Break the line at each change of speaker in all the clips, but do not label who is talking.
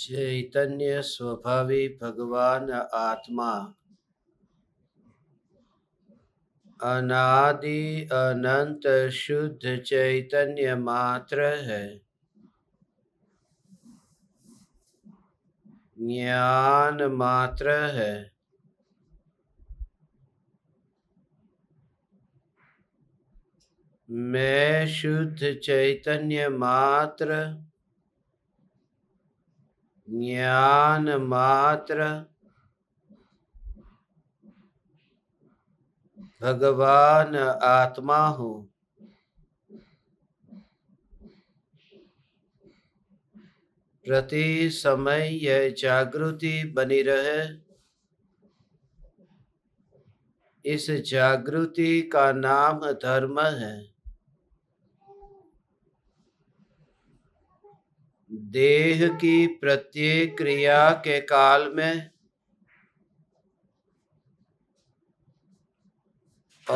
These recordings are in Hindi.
चैतन्य स्वभावी भगवान आत्मा अनादि अनंत शुद्ध चैतन्य मात्र है ज्ञान मात्र है मैं शुद्ध चैतन्य मात्र ज्ञान मात्र भगवान आत्मा हो प्रति समय यह जागृति बनी रहे इस जागृति का नाम धर्म है देह की प्रत्येक क्रिया के काल में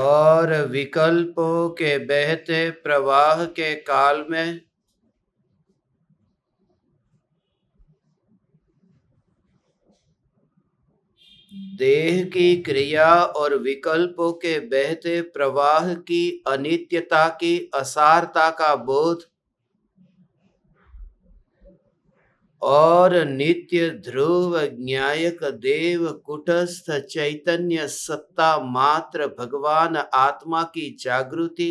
और विकल्पों के बहते प्रवाह के काल में देह की क्रिया और विकल्पों के बहते प्रवाह की अनित्यता की असारता का बोध और नित्य ध्रुव ज्ञायक देव कुटस्थ चैतन्य सत्ता मात्र भगवान आत्मा की जागृति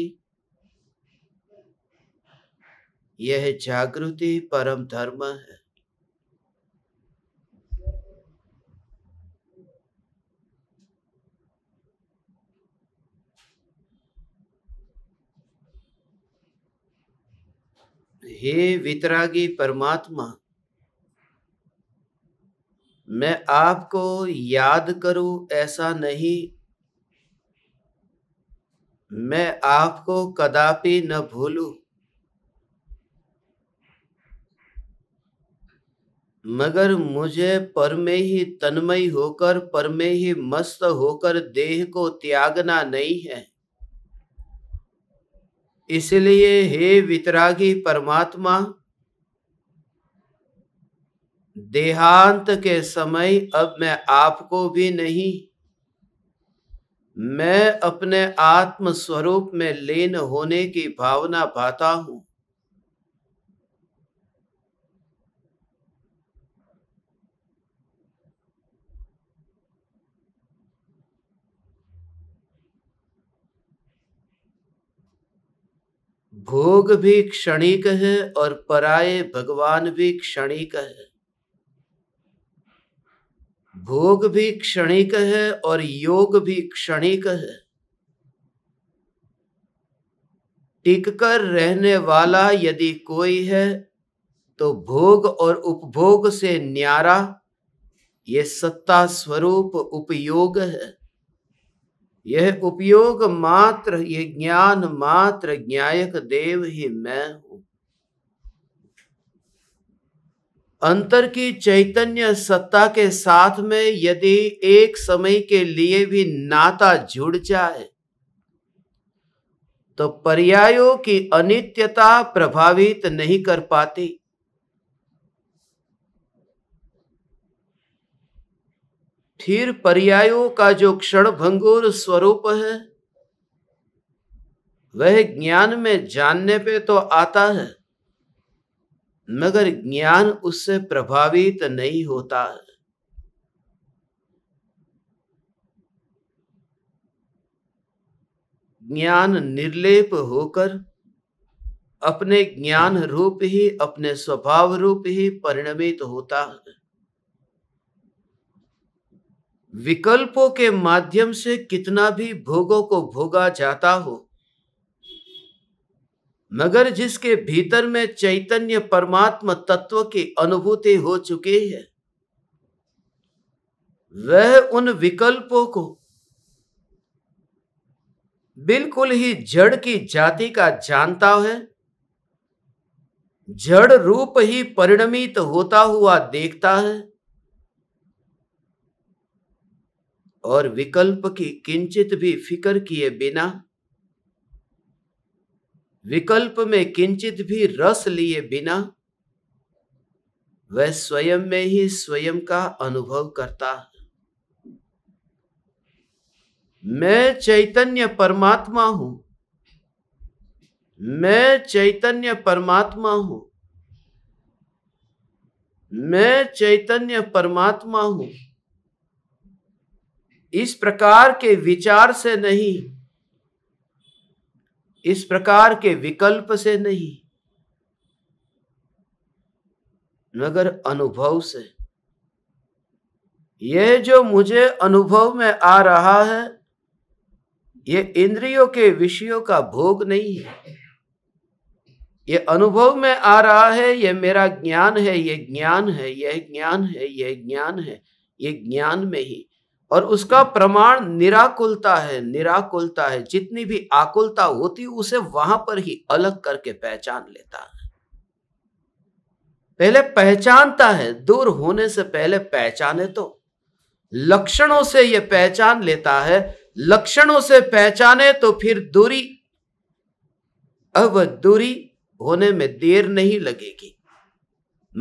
यह जागृति परम धर्म है हे वितरागी परमात्मा मैं आपको याद करूं ऐसा नहीं मैं आपको कदापि न भूलू मगर मुझे पर में ही तन्मय होकर पर में ही मस्त होकर देह को त्यागना नहीं है इसलिए हे वितरागी परमात्मा देहांत के समय अब मैं आपको भी नहीं मैं अपने आत्म स्वरूप में लीन होने की भावना पाता हूं भोग भी क्षणिक है और पराये भगवान भी क्षणिक है भोग भी क्षणिक है और योग भी क्षणिक है टिककर रहने वाला यदि कोई है तो भोग और उपभोग से न्यारा ये सत्ता स्वरूप उपयोग है यह उपयोग मात्र यह ज्ञान मात्र ज्ञायक देव ही मैं हूं अंतर की चैतन्य सत्ता के साथ में यदि एक समय के लिए भी नाता जुड़ जाए तो पर्यायों की अनित्यता प्रभावित नहीं कर पाती फिर पर्यायों का जो क्षण भंगुर स्वरूप है वह ज्ञान में जानने पे तो आता है मगर ज्ञान उससे प्रभावित नहीं होता ज्ञान निर्लेप होकर अपने ज्ञान रूप ही अपने स्वभाव रूप ही परिणमित होता है विकल्पों के माध्यम से कितना भी भोगों को भोगा जाता हो मगर जिसके भीतर में चैतन्य परमात्म तत्व की अनुभूति हो चुकी है वह उन विकल्पों को बिल्कुल ही जड़ की जाति का जानता है जड़ रूप ही परिणमित होता हुआ देखता है और विकल्प की किंचित भी फिक्र किए बिना विकल्प में किंचित भी रस लिए बिना वह स्वयं में ही स्वयं का अनुभव करता है मैं चैतन्य परमात्मा हूं मैं चैतन्य परमात्मा हूं मैं चैतन्य परमात्मा हूं इस प्रकार के विचार से नहीं इस प्रकार के विकल्प से नहीं मगर अनुभव से ये जो मुझे अनुभव में आ रहा है ये इंद्रियों के विषयों का भोग नहीं है ये अनुभव में आ रहा है यह मेरा ज्ञान है यह ज्ञान है यह ज्ञान है यह ज्ञान है ये ज्ञान में ही और उसका प्रमाण निराकुलता है निराकुलता है जितनी भी आकुलता होती उसे वहां पर ही अलग करके पहचान लेता है पहले पहचानता है दूर होने से पहले पहचाने तो लक्षणों से यह पहचान लेता है लक्षणों से पहचाने तो फिर दूरी अब दूरी होने में देर नहीं लगेगी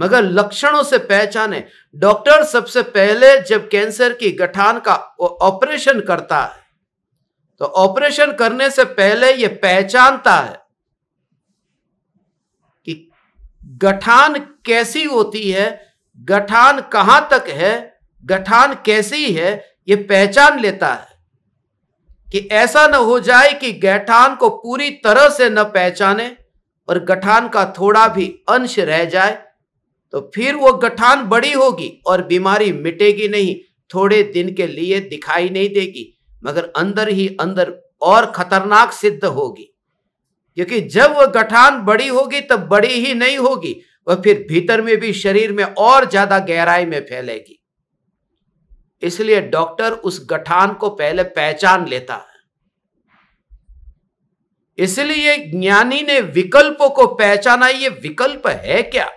मगर लक्षणों से पहचाने डॉक्टर सबसे पहले जब कैंसर की गठान का ऑपरेशन करता है तो ऑपरेशन करने से पहले यह पहचानता है कि गठान कैसी होती है गठान कहां तक है गठान कैसी है यह पहचान लेता है कि ऐसा ना हो जाए कि गठान को पूरी तरह से न पहचाने और गठान का थोड़ा भी अंश रह जाए तो फिर वो गठान बड़ी होगी और बीमारी मिटेगी नहीं थोड़े दिन के लिए दिखाई नहीं देगी मगर अंदर ही अंदर और खतरनाक सिद्ध होगी क्योंकि जब वह गठान बड़ी होगी तब बड़ी ही नहीं होगी वह फिर भीतर में भी शरीर में और ज्यादा गहराई में फैलेगी इसलिए डॉक्टर उस गठान को पहले पहचान लेता है इसलिए ज्ञानी ने विकल्पों को पहचाना ये विकल्प है क्या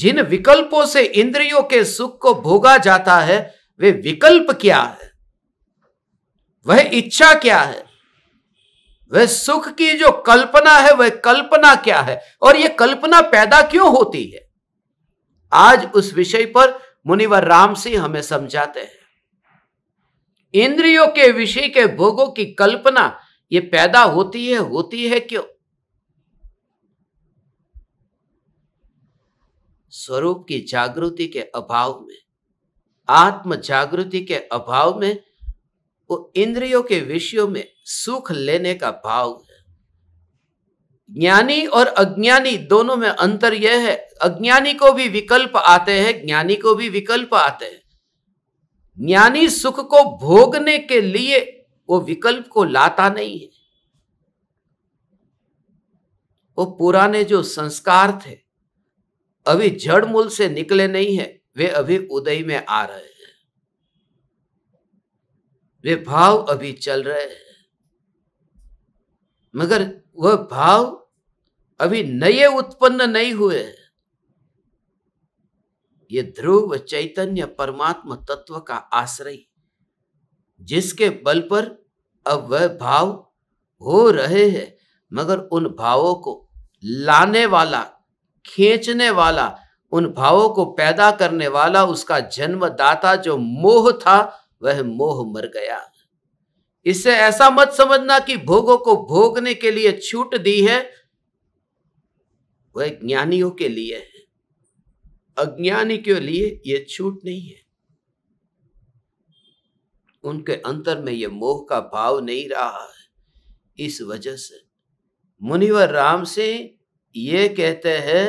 जिन विकल्पों से इंद्रियों के सुख को भोगा जाता है वे विकल्प क्या है वह इच्छा क्या है वह सुख की जो कल्पना है वह कल्पना क्या है और यह कल्पना पैदा क्यों होती है आज उस विषय पर मुनिवर राम सिंह हमें समझाते हैं इंद्रियों के विषय के भोगों की कल्पना यह पैदा होती है होती है क्यों स्वरूप की जागृति के अभाव में आत्म जागृति के अभाव में वो इंद्रियों के विषयों में सुख लेने का भाव है ज्ञानी और अज्ञानी दोनों में अंतर यह है अज्ञानी को भी विकल्प आते हैं ज्ञानी को भी विकल्प आते हैं ज्ञानी सुख को भोगने के लिए वो विकल्प को लाता नहीं है वो पुराने जो संस्कार थे अभी जड़ मूल से निकले नहीं है वे अभी उदय में आ रहे हैं वे भाव अभी चल रहे हैं मगर वह भाव अभी नए उत्पन्न नहीं हुए ये ध्रुव चैतन्य परमात्म तत्व का आश्रय जिसके बल पर अब वह भाव हो रहे हैं मगर उन भावों को लाने वाला खींचने वाला उन भावों को पैदा करने वाला उसका जन्मदाता जो मोह था वह मोह मर गया इससे ऐसा मत समझना कि भोगों को भोगने के लिए छूट दी है वह ज्ञानियों के लिए है अज्ञानी के लिए यह छूट नहीं है उनके अंतर में यह मोह का भाव नहीं रहा है इस वजह से मुनिवर राम से ये कहते हैं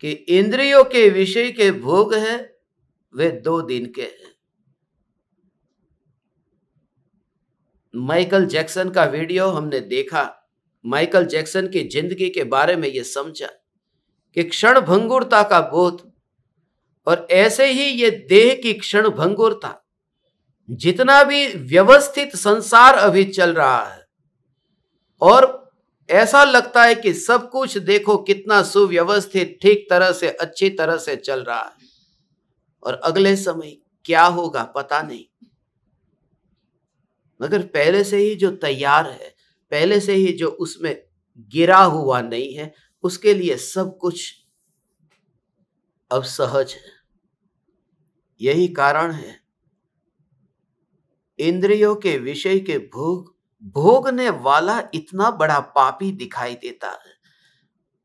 कि इंद्रियों के विषय के भोग हैं वे दो दिन के हैं माइकल जैक्सन का वीडियो हमने देखा माइकल जैक्सन की जिंदगी के बारे में यह समझा कि क्षण भंगुरता का बोध और ऐसे ही ये देह की क्षण भंगुरता जितना भी व्यवस्थित संसार अभी चल रहा है और ऐसा लगता है कि सब कुछ देखो कितना सुव्यवस्थित ठीक तरह से अच्छी तरह से चल रहा है और अगले समय क्या होगा पता नहीं मगर पहले से ही जो तैयार है पहले से ही जो उसमें गिरा हुआ नहीं है उसके लिए सब कुछ अब सहज है यही कारण है इंद्रियों के विषय के भोग भोगने वाला इतना बड़ा पापी दिखाई देता है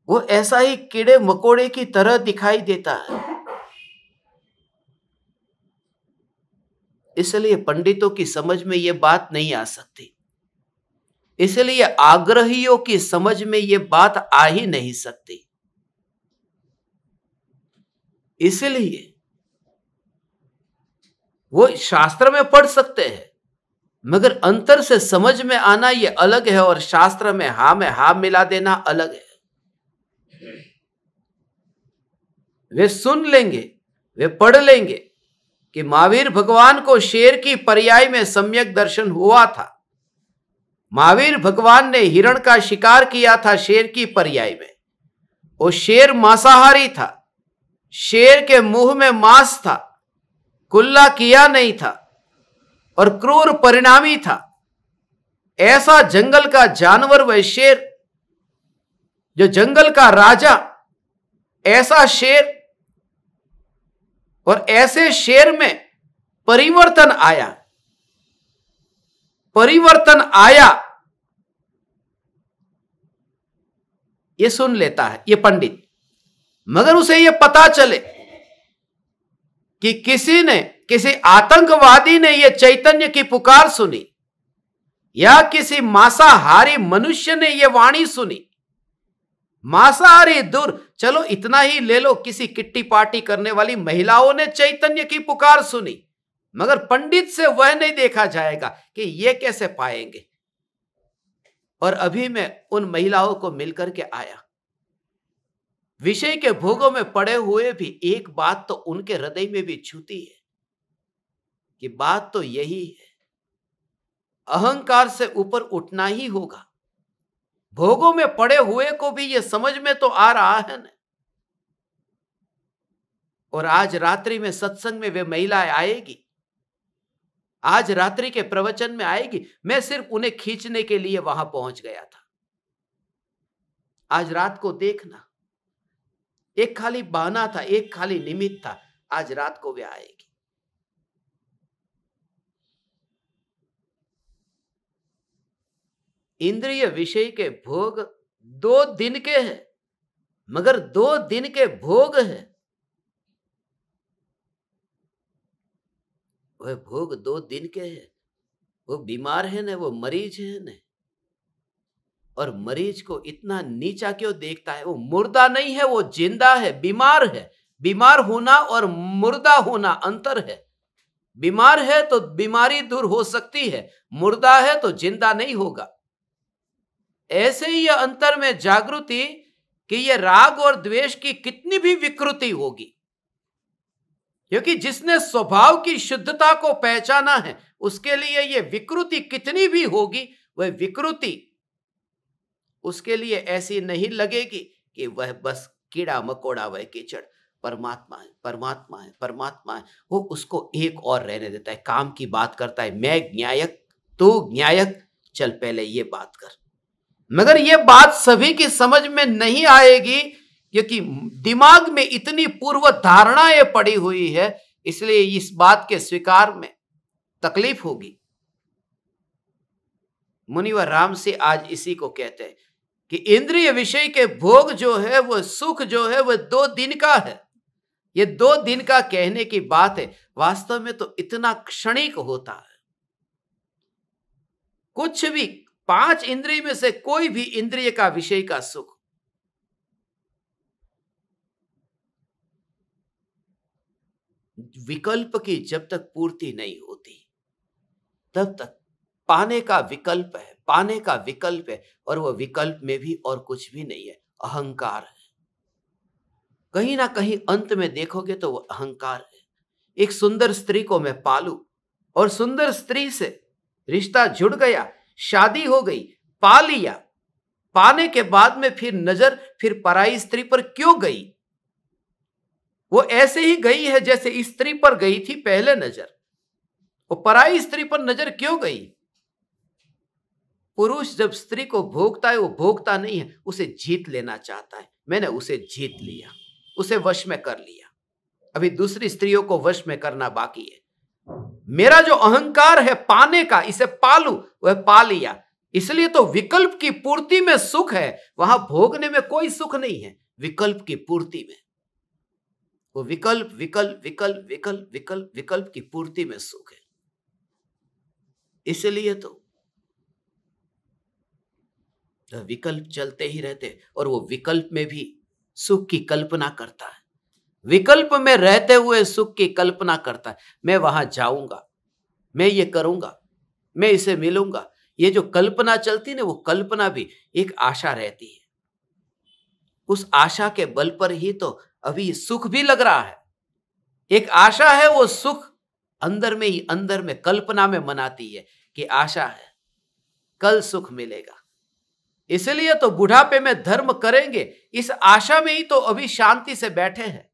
वो ऐसा ही कीड़े मकोड़े की तरह दिखाई देता है इसलिए पंडितों की समझ में ये बात नहीं आ सकती इसलिए आग्रहियों की समझ में ये बात आ ही नहीं सकती इसलिए वो शास्त्र में पढ़ सकते हैं मगर अंतर से समझ में आना ये अलग है और शास्त्र में हा में हा मिला देना अलग है वे सुन लेंगे वे पढ़ लेंगे कि महावीर भगवान को शेर की पर्याय में सम्यक दर्शन हुआ था महावीर भगवान ने हिरण का शिकार किया था शेर की पर्याय में वो शेर मांसाहारी था शेर के मुंह में मांस था कुल्ला किया नहीं था और क्रूर परिणामी था ऐसा जंगल का जानवर वह शेर जो जंगल का राजा ऐसा शेर और ऐसे शेर में परिवर्तन आया परिवर्तन आया ये सुन लेता है ये पंडित मगर उसे ये पता चले कि किसी ने किसी आतंकवादी ने यह चैतन्य की पुकार सुनी या किसी मांसाहारी मनुष्य ने यह वाणी सुनी मांसाहारी दूर चलो इतना ही ले लो किसी किट्टी पार्टी करने वाली महिलाओं ने चैतन्य की पुकार सुनी मगर पंडित से वह नहीं देखा जाएगा कि ये कैसे पाएंगे और अभी मैं उन महिलाओं को मिलकर के आया विषय के भोगों में पड़े हुए भी एक बात तो उनके हृदय में भी छूती है कि बात तो यही है अहंकार से ऊपर उठना ही होगा भोगों में पड़े हुए को भी यह समझ में तो आ रहा है ना और आज रात्रि में सत्संग में वे महिलाएं आएगी आज रात्रि के प्रवचन में आएगी मैं सिर्फ उन्हें खींचने के लिए वहां पहुंच गया था आज रात को देखना एक खाली बहाना था एक खाली निमित्त था आज रात को वे आएगी इंद्रिय विषय के भोग दो दिन के हैं मगर दो दिन के भोग हैं वह भोग दो दिन के हैं वो बीमार है ना वो मरीज है ना और मरीज को इतना नीचा क्यों देखता है वो मुर्दा नहीं है वो जिंदा है बीमार है बीमार होना और मुर्दा होना अंतर है बीमार है तो बीमारी दूर हो सकती है मुर्दा है तो जिंदा नहीं होगा ऐसे ही यह अंतर में जागृति कि यह राग और द्वेष की कितनी भी विकृति होगी क्योंकि जिसने स्वभाव की शुद्धता को पहचाना है उसके लिए यह विकृति कितनी भी होगी वह विकृति उसके लिए ऐसी नहीं लगेगी कि वह बस कीड़ा मकोड़ा वह कीचड़ परमात्मा है परमात्मा है परमात्मा है वो उसको एक और रहने देता है काम की बात करता है मैं न्यायक तू न्यायक चल पहले ये बात कर मगर ये बात सभी की समझ में नहीं आएगी क्योंकि दिमाग में इतनी पूर्व धारणाएं पड़ी हुई है इसलिए इस बात के स्वीकार में तकलीफ होगी मुनिवर राम से आज इसी को कहते हैं कि इंद्रिय विषय के भोग जो है वो सुख जो है वो दो दिन का है ये दो दिन का कहने की बात है वास्तव में तो इतना क्षणिक होता है कुछ भी पांच इंद्रिय में से कोई भी इंद्रिय का विषय का सुख विकल्प की जब तक पूर्ति नहीं होती तब तक पाने का विकल्प है पाने का विकल्प है और वह विकल्प में भी और कुछ भी नहीं है अहंकार है कहीं ना कहीं अंत में देखोगे तो वह अहंकार है एक सुंदर स्त्री को मैं पालू और सुंदर स्त्री से रिश्ता जुड़ गया शादी हो गई पा लिया पाने के बाद में फिर नजर फिर पराई स्त्री पर क्यों गई वो ऐसे ही गई है जैसे स्त्री पर गई थी पहले नजर वो पराई स्त्री पर नजर क्यों गई पुरुष जब स्त्री को भोगता है वो भोगता नहीं है उसे जीत लेना चाहता है मैंने उसे जीत लिया उसे वश में कर लिया अभी दूसरी स्त्रियों को वश में करना बाकी है मेरा जो अहंकार है पाने का इसे पालू वह पा लिया इसलिए तो विकल्प की पूर्ति में सुख है वहां भोगने में कोई सुख नहीं है विकल्प की पूर्ति में वो विकल्प विकल्प विकल्प विकल्प विकल्प विकल्प की पूर्ति में सुख है इसलिए तो विकल्प चलते ही रहते और वो विकल्प में भी सुख की कल्पना करता है विकल्प में रहते हुए सुख की कल्पना करता है मैं वहां जाऊंगा मैं ये करूंगा मैं इसे मिलूंगा ये जो कल्पना चलती ना वो कल्पना भी एक आशा रहती है उस आशा के बल पर ही तो अभी सुख भी लग रहा है एक आशा है वो सुख अंदर में ही अंदर में कल्पना में मनाती है कि आशा है कल सुख मिलेगा इसलिए तो बुढ़ापे में धर्म करेंगे इस आशा में ही तो अभी शांति से बैठे हैं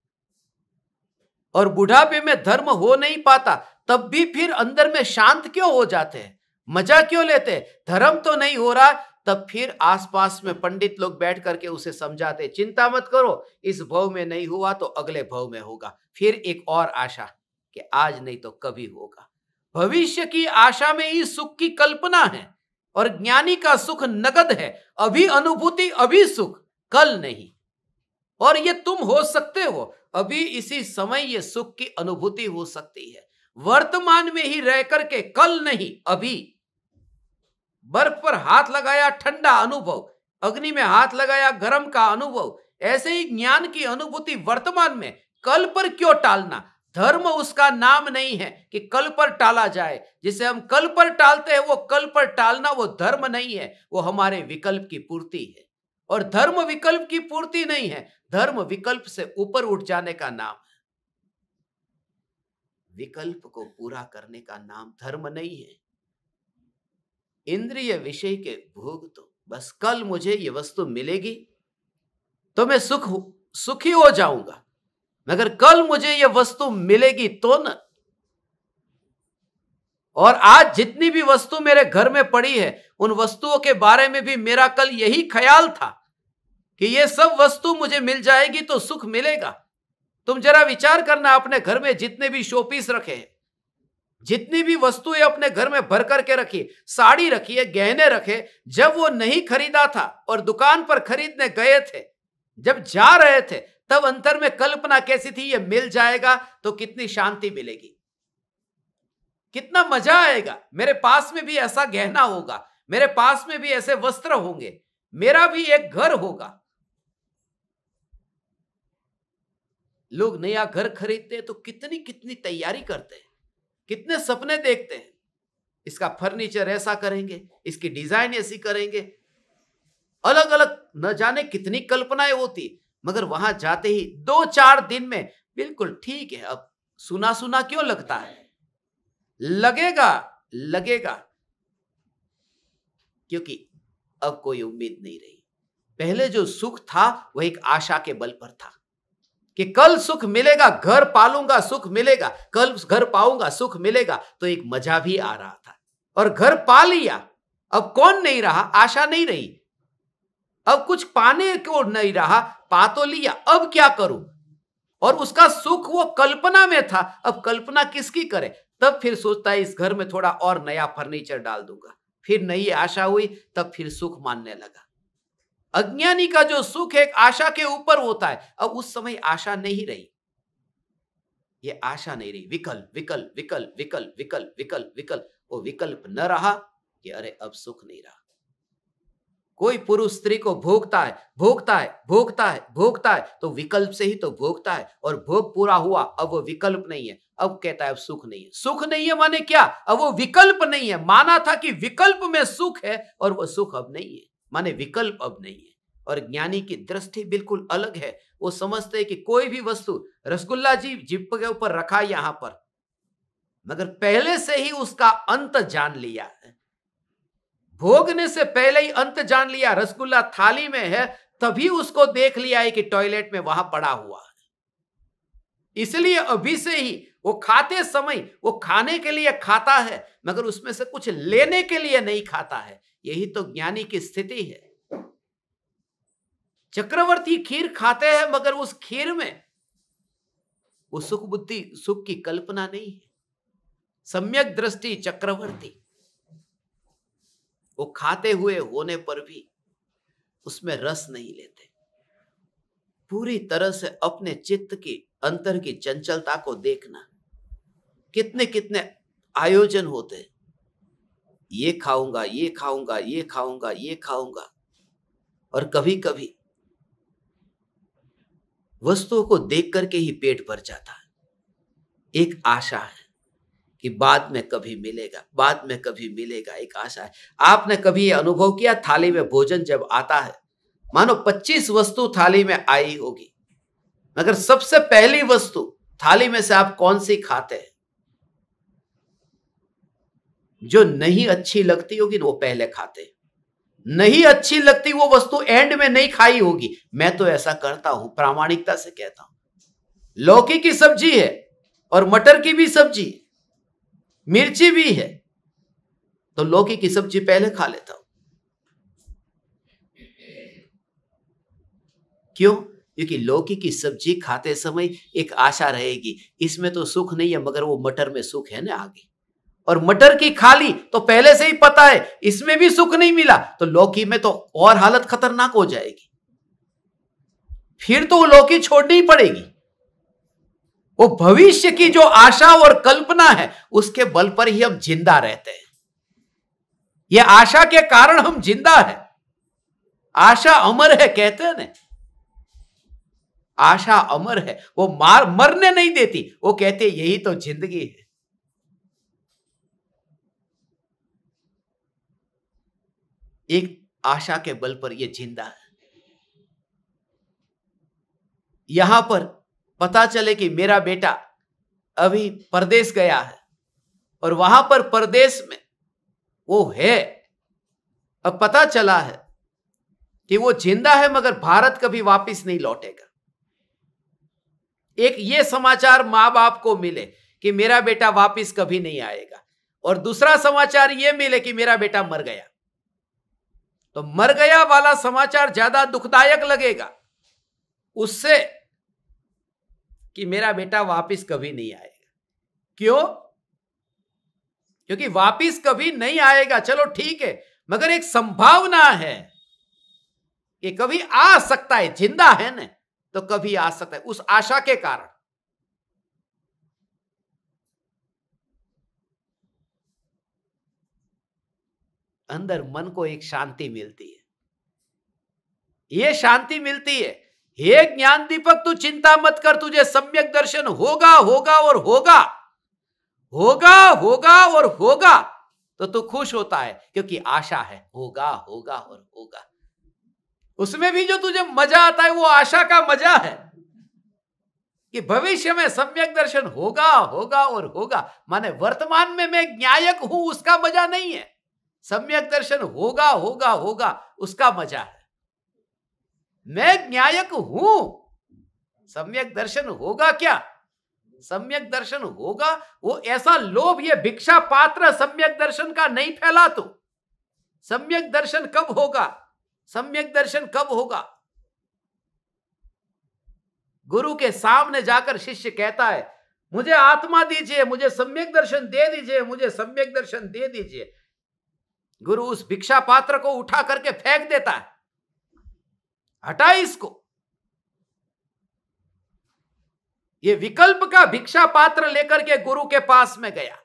और बुढ़ापे में धर्म हो नहीं पाता तब भी फिर अंदर में शांत क्यों हो जाते हैं मजा क्यों लेते धर्म तो नहीं हो रहा तब फिर आसपास में पंडित लोग बैठ करके उसे समझाते चिंता मत करो इस भव में नहीं हुआ तो अगले भव में होगा फिर एक और आशा कि आज नहीं तो कभी होगा भविष्य की आशा में ही सुख की कल्पना है और ज्ञानी का सुख नगद है अभी अनुभूति अभी सुख कल नहीं और ये तुम हो सकते हो अभी इसी समय ये सुख की अनुभूति हो सकती है वर्तमान में ही रह करके कल नहीं अभी बर्फ पर हाथ लगाया ठंडा अनुभव अग्नि में हाथ लगाया गर्म का अनुभव ऐसे ही ज्ञान की अनुभूति वर्तमान में कल पर क्यों टालना धर्म उसका नाम नहीं है कि कल पर टाला जाए जिसे हम कल पर टालते हैं वो कल पर टालना वो धर्म नहीं है वो हमारे विकल्प की पूर्ति है और धर्म विकल्प की पूर्ति नहीं है धर्म विकल्प से ऊपर उठ जाने का नाम विकल्प को पूरा करने का नाम धर्म नहीं है इंद्रिय विषय के भोग तो बस कल मुझे ये वस्तु मिलेगी तो मैं सुख सुखी हो जाऊंगा मगर कल मुझे ये वस्तु मिलेगी तो ना और आज जितनी भी वस्तु मेरे घर में पड़ी है उन वस्तुओं के बारे में भी मेरा कल यही ख्याल था कि ये सब वस्तु मुझे मिल जाएगी तो सुख मिलेगा तुम जरा विचार करना अपने घर में जितने भी शोपीस रखे हैं जितनी भी वस्तुएं अपने घर में भर करके रखी साड़ी रखी है गहने रखे जब वो नहीं खरीदा था और दुकान पर खरीदने गए थे जब जा रहे थे तब अंतर में कल्पना कैसी थी ये मिल जाएगा तो कितनी शांति मिलेगी कितना मजा आएगा मेरे पास में भी ऐसा गहना होगा मेरे पास में भी ऐसे वस्त्र होंगे मेरा भी एक घर होगा लोग नया घर खरीदते हैं तो कितनी कितनी तैयारी करते हैं कितने सपने देखते हैं इसका फर्नीचर ऐसा करेंगे इसकी डिजाइन ऐसी करेंगे अलग अलग न जाने कितनी कल्पनाएं होती मगर वहां जाते ही दो चार दिन में बिल्कुल ठीक है अब सुना सुना क्यों लगता है लगेगा लगेगा क्योंकि अब कोई उम्मीद नहीं रही पहले जो सुख था वह एक आशा के बल पर था कि कल सुख मिलेगा घर पालूंगा सुख मिलेगा कल घर पाऊंगा सुख मिलेगा तो एक मजा भी आ रहा था और घर पा लिया अब कौन नहीं रहा आशा नहीं रही अब कुछ पाने को नहीं रहा पा तो लिया अब क्या करूं और उसका सुख वो कल्पना में था अब कल्पना किसकी करे तब फिर सोचता है इस घर में थोड़ा और नया फर्नीचर डाल दूंगा फिर नई आशा हुई तब फिर सुख मानने लगा अज्ञानी का जो सुख है आशा के ऊपर होता है अब उस समय आशा नहीं रही ये आशा नहीं रही विकल्प विकल्प विकल्प विकल्प विकल्प विकल्प विकल्प वो विकल्प न रहा कि अरे अब सुख नहीं रहा कोई पुरुष स्त्री को भोगता है भोगता है भोगता है भोगता है तो विकल्प से ही तो भोगता है और भोग पूरा हुआ अब वो विकल्प नहीं है अब कहता है अब सुख नहीं है सुख नहीं है माने क्या अब वो विकल्प नहीं है माना था कि विकल्प में सुख है और वो सुख अब नहीं है माने विकल्प अब नहीं है और ज्ञानी की दृष्टि बिल्कुल अलग है वो समझते है कि कोई भी वस्तु रसगुल्ला जी जिप के ऊपर रखा यहां पर मगर पहले से ही उसका अंत जान लिया है भोगने से पहले ही अंत जान लिया रसगुल्ला थाली में है तभी उसको देख लिया है कि टॉयलेट में वहां पड़ा हुआ है इसलिए अभी से ही वो खाते समय वो खाने के लिए खाता है मगर उसमें से कुछ लेने के लिए नहीं खाता है यही तो ज्ञानी की स्थिति है चक्रवर्ती खीर खाते हैं मगर उस खीर में वो सुख बुद्धि सुख की कल्पना नहीं है सम्यक दृष्टि चक्रवर्ती वो खाते हुए होने पर भी उसमें रस नहीं लेते पूरी तरह से अपने चित्त की अंतर की चंचलता को देखना कितने कितने आयोजन होते ये खाऊंगा ये खाऊंगा ये खाऊंगा ये खाऊंगा और कभी कभी वस्तुओं को देख करके ही पेट भर जाता एक आशा है कि बाद में कभी मिलेगा बाद में कभी मिलेगा एक आशा है आपने कभी ये अनुभव किया थाली में भोजन जब आता है मानो 25 वस्तु थाली में आई होगी मगर सबसे पहली वस्तु थाली में से आप कौन सी खाते हैं जो नहीं अच्छी लगती होगी वो पहले खाते हैं नहीं अच्छी लगती वो वस्तु एंड में नहीं खाई होगी मैं तो ऐसा करता हूं प्रामाणिकता से कहता हूं लौकी की सब्जी है और मटर की भी सब्जी है मिर्ची भी है तो लौकी की सब्जी पहले खा लेता हूं क्यों क्योंकि लौकी की सब्जी खाते समय एक आशा रहेगी इसमें तो सुख नहीं है मगर वो मटर में सुख है ना आगे और मटर की खाली तो पहले से ही पता है इसमें भी सुख नहीं मिला तो लौकी में तो और हालत खतरनाक हो जाएगी फिर तो वो लौकी छोड़नी पड़ेगी वो भविष्य की जो आशा और कल्पना है उसके बल पर ही हम जिंदा रहते हैं ये आशा के कारण हम जिंदा है आशा अमर है कहते हैं आशा अमर है वो मार मरने नहीं देती वो कहते यही तो जिंदगी है एक आशा के बल पर ये जिंदा है यहां पर पता चले कि मेरा बेटा अभी परदेश गया है और वहां पर परदेश में वो है अब पता चला है कि वो जिंदा है मगर भारत कभी वापस नहीं लौटेगा एक ये समाचार मां बाप को मिले कि मेरा बेटा वापस कभी नहीं आएगा और दूसरा समाचार ये मिले कि मेरा बेटा मर गया तो मर गया वाला समाचार ज्यादा दुखदायक लगेगा उससे कि मेरा बेटा वापस कभी नहीं आएगा क्यों क्योंकि वापस कभी नहीं आएगा चलो ठीक है मगर एक संभावना है कि कभी आ सकता है जिंदा है ना तो कभी आ सकता है उस आशा के कारण अंदर मन को एक शांति मिलती है यह शांति मिलती है हे ज्ञान दीपक तू चिंता मत कर तुझे सम्यक दर्शन होगा होगा और होगा होगा होगा और होगा तो तू खुश होता है क्योंकि आशा है होगा होगा और होगा उसमें भी जो तुझे मजा आता है वो आशा का मजा है कि भविष्य में सम्यक दर्शन होगा होगा और होगा माने वर्तमान में मैं ज्ञायक हूं उसका मजा नहीं है सम्यक दर्शन होगा होगा होगा उसका मजा है मैं न्यायक हूं सम्यक दर्शन होगा क्या सम्यक दर्शन होगा वो ऐसा लोभ ये भिक्षा पात्र सम्यक दर्शन का नहीं फैला तो सम्यक दर्शन कब होगा सम्यक दर्शन कब होगा गुरु के सामने जाकर शिष्य कहता है मुझे आत्मा दीजिए मुझे सम्यक दर्शन दे दीजिए मुझे सम्यक दर्शन दे दीजिए गुरु उस भिक्षा पात्र को उठा करके फेंक देता है हटाए इसको ये विकल्प का भिक्षा पात्र लेकर के गुरु के पास में गया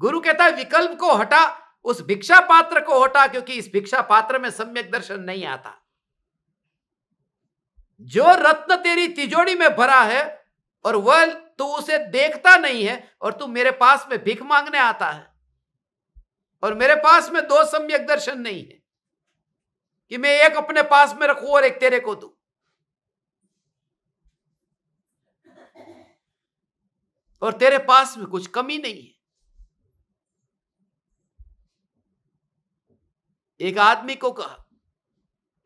गुरु कहता है विकल्प को हटा उस भिक्षा पात्र को हटा क्योंकि इस भिक्षा पात्र में सम्यक दर्शन नहीं आता जो रत्न तेरी तिजोड़ी में भरा है और वह तू उसे देखता नहीं है और तू मेरे पास में भिख मांगने आता है और मेरे पास में दो सम्यक दर्शन नहीं है कि मैं एक अपने पास में रखूं और एक तेरे को दू और तेरे पास में कुछ कमी नहीं है एक आदमी को कहा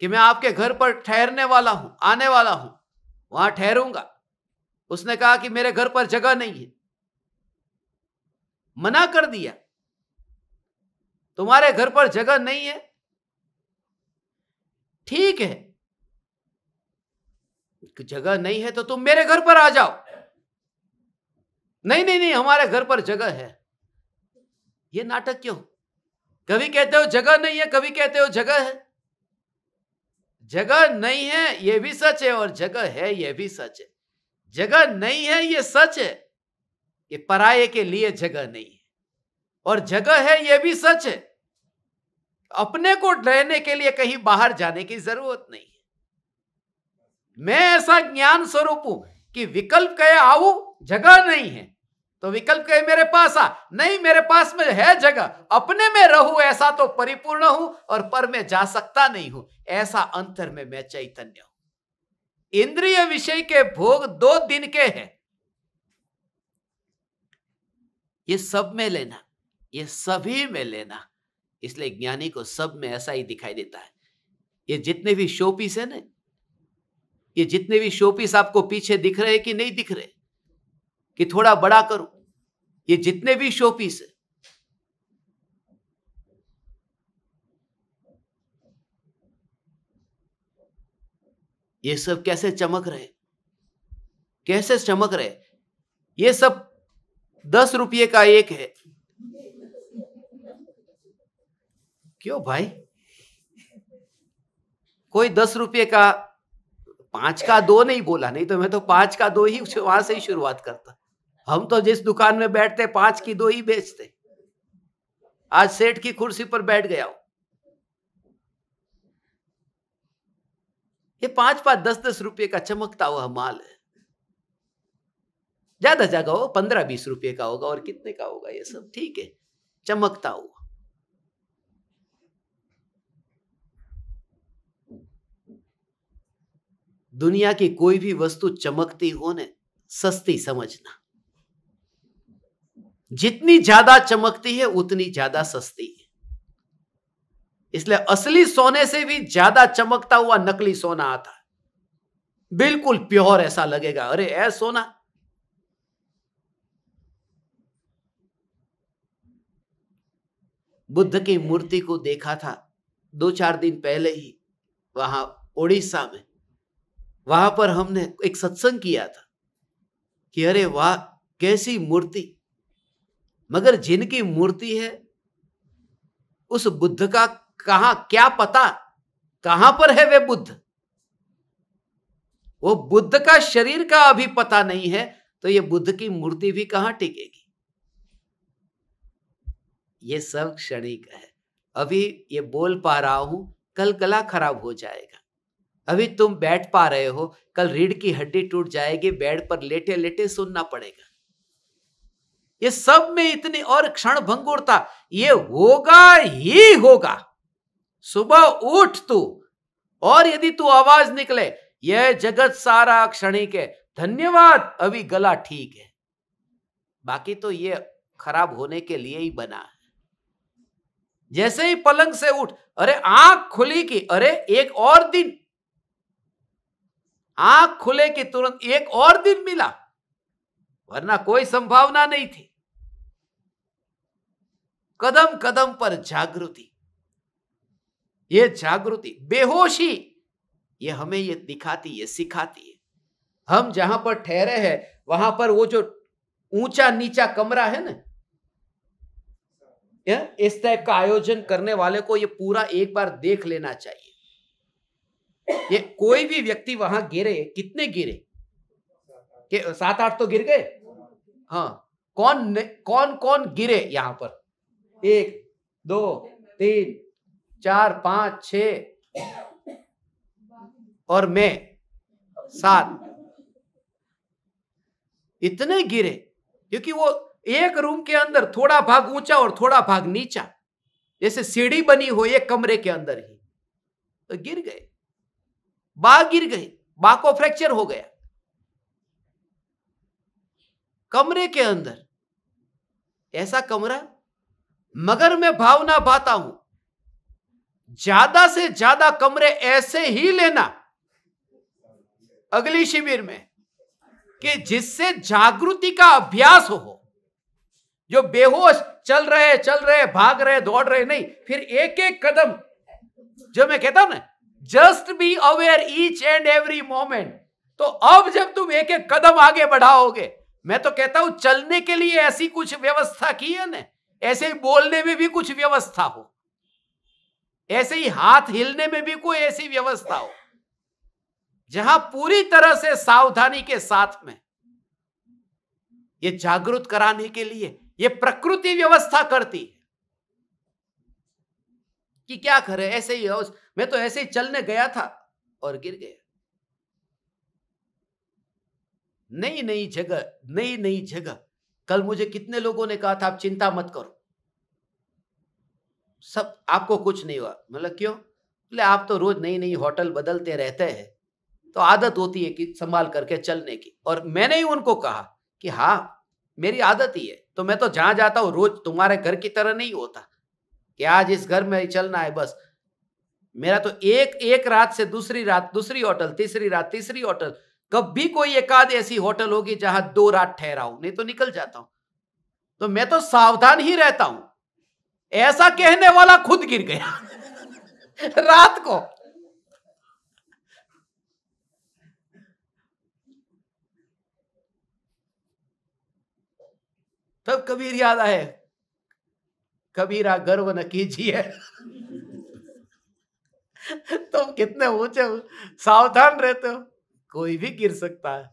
कि मैं आपके घर पर ठहरने वाला हूं आने वाला हूं वहां ठहरूंगा उसने कहा कि मेरे घर पर जगह नहीं है मना कर दिया तुम्हारे घर पर जगह नहीं है ठीक है जगह नहीं है तो तुम मेरे घर पर आ जाओ नहीं नहीं नहीं हमारे घर पर जगह है ये नाटक क्यों कभी कहते हो जगह नहीं है कभी कहते हो जगह है जगह नहीं है ये भी सच है और जगह है ये भी सच है जगह नहीं है ये सच है ये पराये के लिए जगह नहीं है और जगह है ये भी सच है अपने को रहने के लिए कहीं बाहर जाने की जरूरत नहीं मैं ऐसा ज्ञान स्वरूप हूं कि विकल्प कहे आऊ जगह नहीं है तो विकल्प कहे मेरे पास आ नहीं मेरे पास में है जगह अपने में रहू ऐसा तो परिपूर्ण हूं और पर मैं जा सकता नहीं हूं ऐसा अंतर में मैं चैतन्य हूं इंद्रिय विषय के भोग दो दिन के हैं ये सब में लेना ये सभी में लेना इसलिए ज्ञानी को सब में ऐसा ही दिखाई देता है ये जितने भी शोपीस है ना ये जितने भी शोपीस आपको पीछे दिख रहे कि नहीं दिख रहे कि थोड़ा बड़ा करो ये जितने भी शोपीस है ये सब कैसे चमक रहे कैसे चमक रहे ये सब दस रुपये का एक है क्यों भाई कोई दस रुपये का पांच का दो नहीं बोला नहीं तो मैं तो पांच का दो ही वहां से ही शुरुआत करता हम तो जिस दुकान में बैठते पांच की दो ही बेचते आज सेठ की कुर्सी पर बैठ गया ये पांच पांच दस दस रुपये का चमकता हुआ माल है ज्यादा जगह हो पंद्रह बीस रुपये का होगा और कितने का होगा ये सब ठीक है चमकता हुआ दुनिया की कोई भी वस्तु चमकती होने सस्ती समझना जितनी ज्यादा चमकती है उतनी ज्यादा सस्ती है इसलिए असली सोने से भी ज्यादा चमकता हुआ नकली सोना आता बिल्कुल प्योर ऐसा लगेगा अरे ऐ सोना बुद्ध की मूर्ति को देखा था दो चार दिन पहले ही वहां ओडिशा में वहां पर हमने एक सत्संग किया था कि अरे वाह कैसी मूर्ति मगर जिनकी मूर्ति है उस बुद्ध का कहा क्या पता कहां पर है वे बुद्ध वो बुद्ध का शरीर का अभी पता नहीं है तो ये बुद्ध की मूर्ति भी कहां टिकेगी ये सब क्षणिक है अभी ये बोल पा रहा हूं कल कला खराब हो जाएगा अभी तुम बैठ पा रहे हो कल रीढ़ की हड्डी टूट जाएगी बेड पर लेटे लेटे सुनना पड़ेगा ये सब में इतनी और क्षण भंगुरता ये होगा ही होगा सुबह उठ तू और यदि तू आवाज निकले यह जगत सारा क्षणिक है धन्यवाद अभी गला ठीक है बाकी तो ये खराब होने के लिए ही बना है जैसे ही पलंग से उठ अरे आंख खुली की अरे एक और दिन आंख खुले के तुरंत एक और दिन मिला वरना कोई संभावना नहीं थी कदम कदम पर जागृति ये जागृति बेहोशी ये हमें ये दिखाती है सिखाती है हम जहां पर ठहरे हैं वहां पर वो जो ऊंचा नीचा कमरा है ना या इस टाइप का आयोजन करने वाले को ये पूरा एक बार देख लेना चाहिए ये कोई भी व्यक्ति वहां गिरे कितने गिरे के सात आठ तो गिर गए हाँ कौन कौन कौन गिरे यहाँ पर एक दो तीन चार पांच छ और मैं सात इतने गिरे क्योंकि वो एक रूम के अंदर थोड़ा भाग ऊंचा और थोड़ा भाग नीचा जैसे सीढ़ी बनी हुई है कमरे के अंदर ही तो गिर गए बा गिर गई बा को फ्रैक्चर हो गया कमरे के अंदर ऐसा कमरा मगर मैं भावना पाता हूं ज्यादा से ज्यादा कमरे ऐसे ही लेना अगली शिविर में कि जिससे जागृति का अभ्यास हो जो बेहोश चल रहे चल रहे भाग रहे दौड़ रहे नहीं फिर एक एक कदम जो मैं कहता हूं ना just be aware each and every moment तो अब जब तुम एक एक कदम आगे बढ़ाओगे मैं तो कहता हूं चलने के लिए ऐसी कुछ व्यवस्था की है ना ऐसे ही बोलने में भी कुछ व्यवस्था हो ऐसे ही हाथ हिलने में भी कोई ऐसी व्यवस्था हो जहां पूरी तरह से सावधानी के साथ में ये जागृत कराने के लिए ये प्रकृति व्यवस्था करती है कि क्या करे ऐसे ही मैं तो ऐसे ही चलने गया था और गिर गया नई नई जगह नई नई जगह कल मुझे कितने लोगों ने कहा था आप चिंता मत करो सब आपको कुछ नहीं हुआ मतलब क्यों बोले आप तो रोज नई नई होटल बदलते रहते हैं तो आदत होती है कि संभाल करके चलने की और मैंने ही उनको कहा कि हाँ मेरी आदत ही है तो मैं तो जहां जाता हूँ रोज तुम्हारे घर की तरह नहीं होता कि आज इस घर में चलना है बस मेरा तो एक एक रात से दूसरी रात दूसरी होटल तीसरी रात तीसरी होटल कभी कोई एक आध ऐसी होटल होगी जहां दो रात ठहरा हूं नहीं तो निकल जाता हूं तो मैं तो सावधान ही रहता हूं ऐसा कहने वाला खुद गिर गया रात को तब कबीर याद आए कबीरा गर्व न कीजिए तुम कितने ऊंचे सावधान रहते हो कोई भी गिर सकता है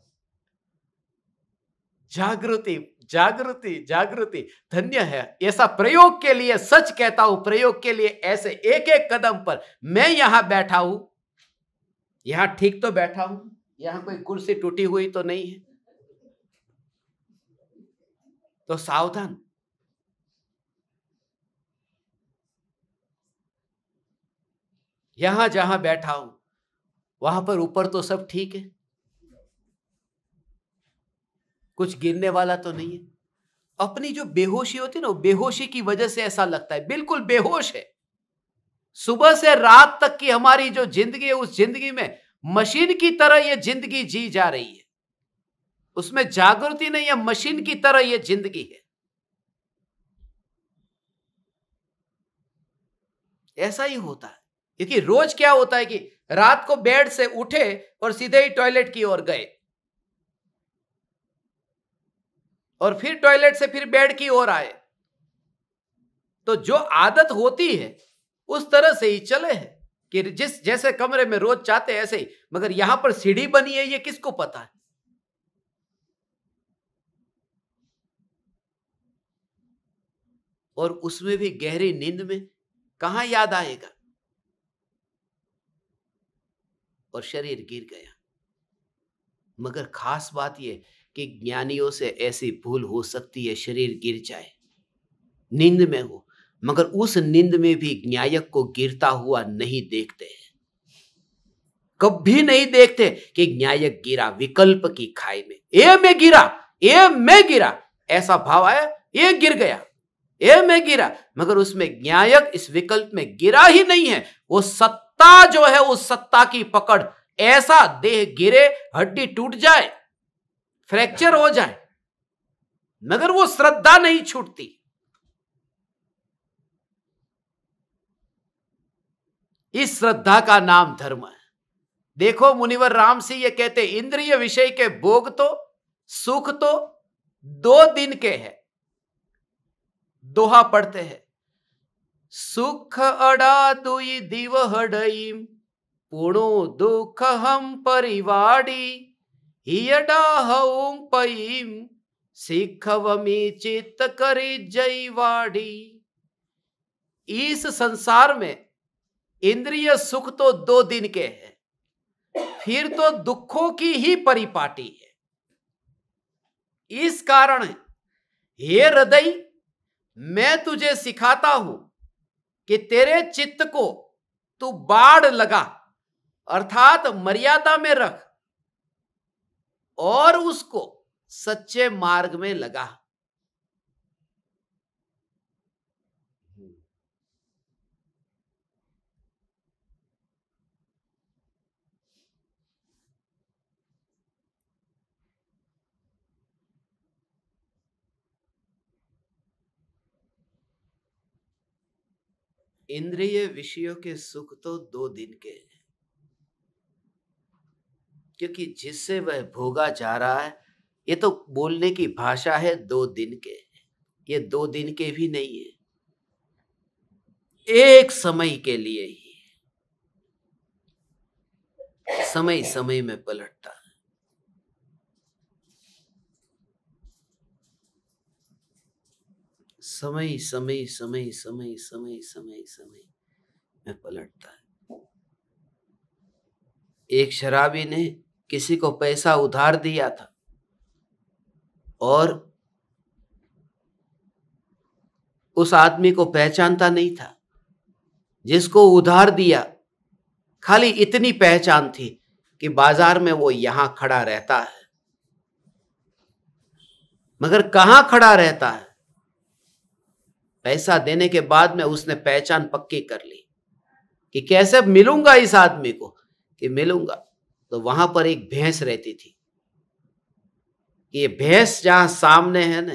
जागृति जागृति जागृति धन्य है ऐसा प्रयोग के लिए सच कहता हूं प्रयोग के लिए ऐसे एक एक कदम पर मैं यहां बैठा हूं यहां ठीक तो बैठा हूं यहां कोई कुर्सी टूटी हुई तो नहीं है तो सावधान यहां जहां बैठा हूं वहां पर ऊपर तो सब ठीक है कुछ गिरने वाला तो नहीं है अपनी जो बेहोशी होती है ना बेहोशी की वजह से ऐसा लगता है बिल्कुल बेहोश है सुबह से रात तक की हमारी जो जिंदगी है उस जिंदगी में मशीन की तरह ये जिंदगी जी जा रही है उसमें जागृति नहीं है मशीन की तरह ये जिंदगी है ऐसा ही होता है क्योंकि रोज क्या होता है कि रात को बेड से उठे और सीधे ही टॉयलेट की ओर गए और फिर टॉयलेट से फिर बेड की ओर आए तो जो आदत होती है उस तरह से ही चले हैं कि जिस जैसे कमरे में रोज चाहते ऐसे ही मगर यहां पर सीढ़ी बनी है ये किसको पता है और उसमें भी गहरी नींद में कहा याद आएगा और शरीर गिर गया मगर खास बात यह कि ज्ञानियों से ऐसी भूल हो सकती है शरीर गिर जाए नींद में हो मगर उस नींद में भी ज्ञायक को गिरता हुआ नहीं देखते हैं कभी नहीं देखते कि ज्ञायक गिरा विकल्प की खाई में ए मैं गिरा ए मैं गिरा ऐसा भाव आया ये गिर गया ए में गिरा मगर उसमें ज्ञायक इस विकल्प में गिरा ही नहीं है वो सत्य सत्ता जो है उस सत्ता की पकड़ ऐसा देह गिरे हड्डी टूट जाए फ्रैक्चर हो जाए मगर वो श्रद्धा नहीं छूटती इस श्रद्धा का नाम धर्म है देखो मुनिवर राम सिंह ये कहते इंद्रिय विषय के भोग तो सुख तो दो दिन के हैं दोहा पढ़ते हैं सुख अड़ा तुई दिव हडई पुणो दुख हम परिवाड़ी हियडा हऊं पईम सिखव वमी चित करी जयवाड़ी इस संसार में इंद्रिय सुख तो दो दिन के हैं फिर तो दुखों की ही परिपाटी है इस कारण हे हृदय मैं तुझे सिखाता हूं कि तेरे चित्त को तू बाढ़ लगा अर्थात मर्यादा में रख और उसको सच्चे मार्ग में लगा इंद्रिय विषयों के सुख तो दो दिन के हैं क्योंकि जिससे वह भोगा जा रहा है ये तो बोलने की भाषा है दो दिन के ये दो दिन के भी नहीं है एक समय के लिए ही समय समय में पलटता समय समय समय समय समय समय समय में पलटता है एक शराबी ने किसी को पैसा उधार दिया था और उस आदमी को पहचानता नहीं था जिसको उधार दिया खाली इतनी पहचान थी कि बाजार में वो यहां खड़ा रहता है मगर कहां खड़ा रहता है पैसा देने के बाद में उसने पहचान पक्की कर ली कि कैसे मिलूंगा इस आदमी को कि मिलूंगा तो वहां पर एक भैंस रहती थी ये भैंस जहां सामने है ना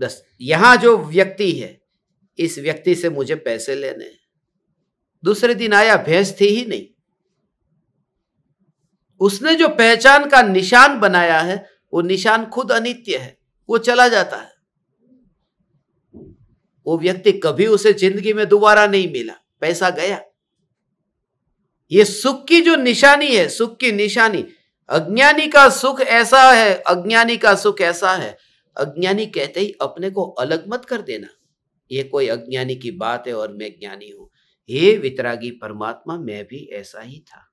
दस यहां जो व्यक्ति है इस व्यक्ति से मुझे पैसे लेने हैं दूसरे दिन आया भैंस थी ही नहीं उसने जो पहचान का निशान बनाया है वो निशान खुद अनित्य है वो चला जाता है वो व्यक्ति कभी उसे जिंदगी में दोबारा नहीं मिला पैसा गया ये सुख की जो निशानी है सुख की निशानी अज्ञानी का सुख ऐसा है अज्ञानी का सुख ऐसा है अज्ञानी कहते ही अपने को अलग मत कर देना ये कोई अज्ञानी की बात है और मैं ज्ञानी हूं हे वितरागी परमात्मा मैं भी ऐसा ही था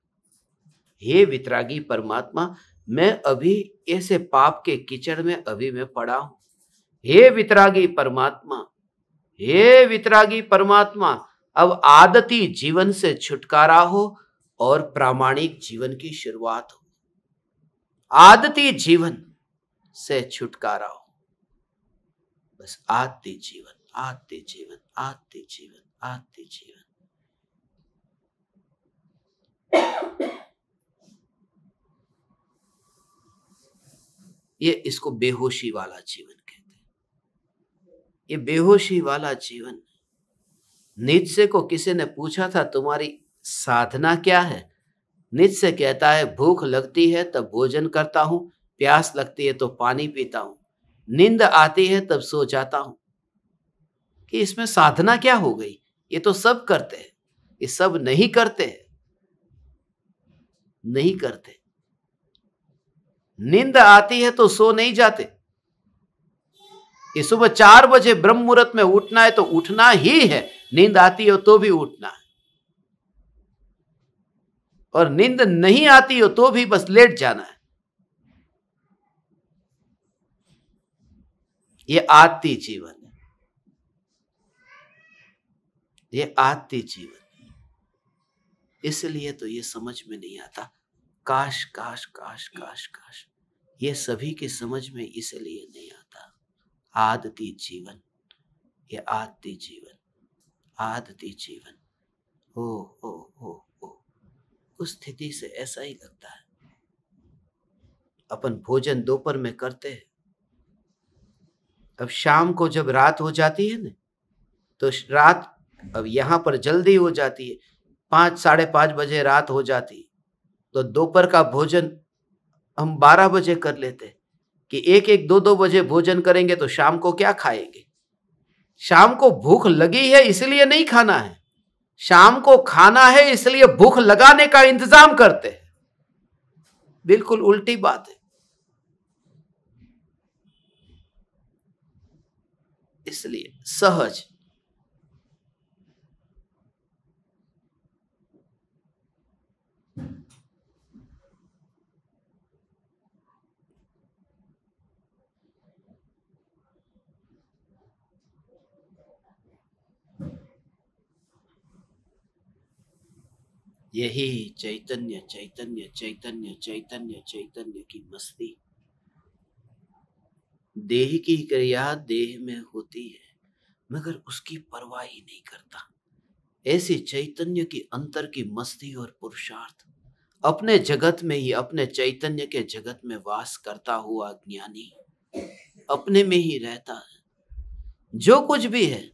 हे वितरागी परमात्मा मैं अभी ऐसे पाप के कीचड़ में अभी मैं पड़ा हूं हे वितरागी परमात्मा हे वितरागी परमात्मा अब आदती जीवन से छुटकारा हो और प्रामाणिक जीवन की शुरुआत हो आदती जीवन से छुटकारा हो बस आदि जीवन आदि जीवन आदि जीवन आदि जीवन ये इसको बेहोशी वाला जीवन ये बेहोशी वाला जीवन नीचे को किसी ने पूछा था तुम्हारी साधना क्या है नित्य कहता है भूख लगती है तब भोजन करता हूँ प्यास लगती है तो पानी पीता हूँ नींद आती है तब सो जाता हूँ कि इसमें साधना क्या हो गई ये तो सब करते हैं ये सब नहीं करते हैं नहीं करते नींद आती है तो सो नहीं जाते ये सुबह चार बजे ब्रह्म मुहूर्त में उठना है तो उठना ही है नींद आती हो तो भी उठना है और नींद नहीं आती हो तो भी बस लेट जाना है ये आती जीवन है ये आती जीवन इसलिए तो ये समझ में नहीं आता काश काश काश काश काश ये सभी के समझ में इसलिए नहीं आता आदति जीवन ये आदि जीवन आदति जीवन हो ओ हो हो उस स्थिति से ऐसा ही लगता है अपन भोजन दोपहर में करते हैं अब शाम को जब रात हो जाती है ना तो रात अब यहाँ पर जल्दी हो जाती है पांच साढ़े पांच बजे रात हो जाती तो दोपहर का भोजन हम बारह बजे कर लेते कि एक एक दो दो बजे भोजन करेंगे तो शाम को क्या खाएंगे शाम को भूख लगी है इसलिए नहीं खाना है शाम को खाना है इसलिए भूख लगाने का इंतजाम करते हैं बिल्कुल उल्टी बात है इसलिए सहज यही चैतन्य चैतन्य चैतन्य चैतन्य चैतन्य की मस्ती देह की क्रिया देह में होती है मगर उसकी परवाह ही नहीं करता ऐसे चैतन्य की अंतर की मस्ती और पुरुषार्थ अपने जगत में ही अपने चैतन्य के जगत में वास करता हुआ ज्ञानी अपने में ही रहता है जो कुछ भी है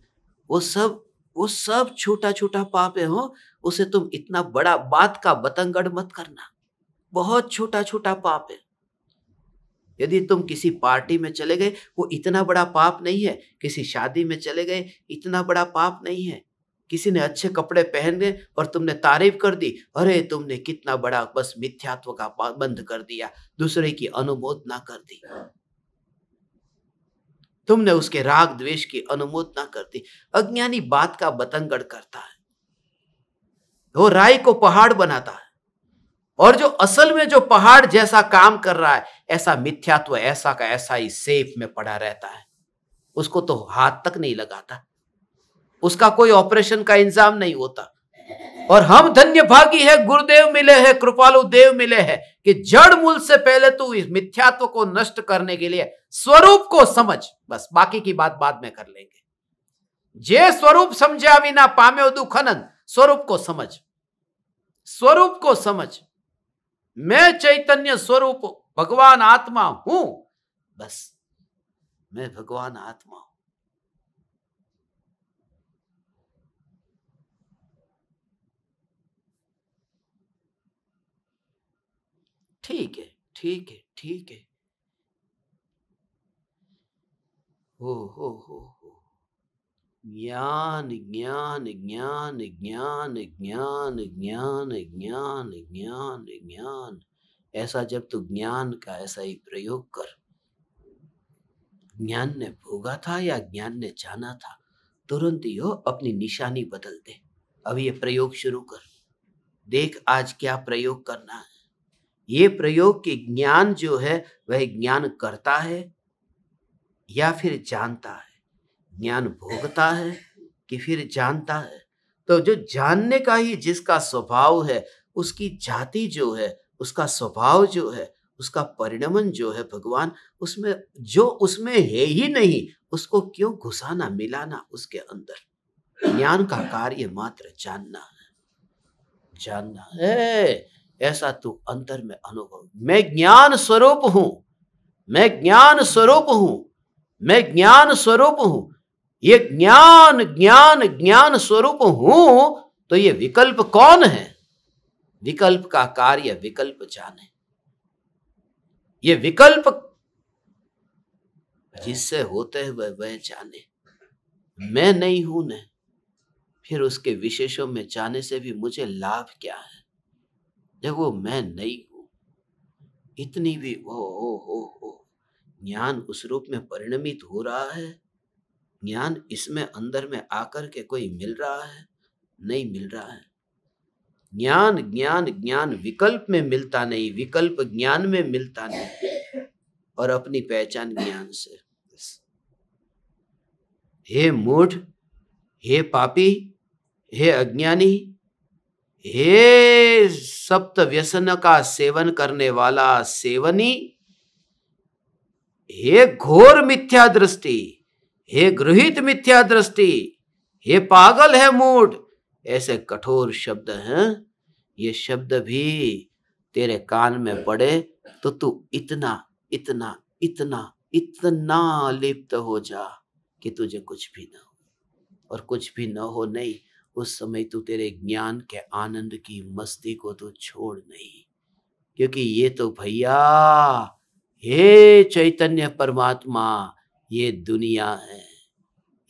वो सब वो सब छोटा छोटा पापे हो उसे तुम इतना बड़ा बात का बतंगड़ मत करना बहुत छोटा छोटा पाप है यदि तुम किसी पार्टी में चले गए वो इतना बड़ा पाप नहीं है किसी शादी में चले गए इतना बड़ा पाप नहीं है किसी ने अच्छे कपड़े पहन गए और तुमने तारीफ कर दी अरे तुमने कितना बड़ा बस मिथ्यात्व का बंद कर दिया दूसरे की अनुमोदना कर दी तुमने उसके राग द्वेष की ना कर दी अज्ञानी बात का बतंगड़ करता है वो राय को पहाड़ बनाता है और जो असल में जो पहाड़ जैसा काम कर रहा है ऐसा मिथ्यात्व ऐसा का ऐसा ही सेफ में पड़ा रहता है उसको तो हाथ तक नहीं लगाता उसका कोई ऑपरेशन का इंजाम नहीं होता और हम धन्य भागी है गुरुदेव मिले हैं कृपालु देव मिले हैं कि जड़ मूल से पहले तू इस मिथ्यात्व को नष्ट करने के लिए स्वरूप को समझ बस बाकी की बात बाद में कर लेंगे जे स्वरूप समझा विना पामे दुखनंद स्वरूप को समझ स्वरूप को समझ मैं चैतन्य स्वरूप भगवान आत्मा हूं बस मैं भगवान आत्मा हूं ठीक है ठीक है ठीक है हो हो हो हो ज्ञान ज्ञान ज्ञान ज्ञान ज्ञान ज्ञान ज्ञान ज्ञान ज्ञान ऐसा जब तू ज्ञान का ऐसा ही प्रयोग कर ज्ञान ने भोगा था या ज्ञान ने जाना था तुरंत ही हो अपनी निशानी बदल दे अब ये प्रयोग शुरू कर देख आज क्या प्रयोग करना है ये प्रयोग के ज्ञान जो है वह ज्ञान करता है या फिर जानता है ज्ञान भोगता है कि फिर जानता है तो जो जानने का ही जिसका स्वभाव है उसकी जाति जो है उसका स्वभाव जो है उसका परिणमन जो है भगवान उसमें जो उसमें है ही नहीं उसको क्यों घुसाना मिलाना उसके अंदर ज्ञान का कार्य मात्र जानना है जानना है ऐसा तू अंतर में अनुभव मैं ज्ञान स्वरूप हूं मैं ज्ञान स्वरूप हूं मैं ज्ञान स्वरूप हूं ये ज्ञान ज्ञान ज्ञान स्वरूप हूं तो ये विकल्प कौन है विकल्प का कार्य विकल्प जाने ये विकल्प जिससे होते हुए वह जाने मैं नहीं हूं न फिर उसके विशेषों में जाने से भी मुझे लाभ क्या है जब वो मैं नहीं हूं इतनी भी ओ हो हो हो ज्ञान उस रूप में परिणमित हो रहा है ज्ञान इसमें अंदर में आकर के कोई मिल रहा है नहीं मिल रहा है ज्ञान ज्ञान ज्ञान विकल्प में मिलता नहीं विकल्प ज्ञान में मिलता नहीं और अपनी पहचान ज्ञान से हे मूढ़ हे पापी हे अज्ञानी हे सप्त व्यसन का सेवन करने वाला सेवनी हे घोर मिथ्या दृष्टि हे गृहित मिथ्या दृष्टि हे पागल है मूड ऐसे कठोर शब्द हैं ये शब्द भी तेरे कान में पड़े तो तू इतना इतना इतना इतना लिप्त हो जा कि तुझे कुछ भी ना हो और कुछ भी न हो नहीं उस समय तू तेरे ज्ञान के आनंद की मस्ती को तो छोड़ नहीं क्योंकि ये तो भैया हे चैतन्य परमात्मा ये दुनिया है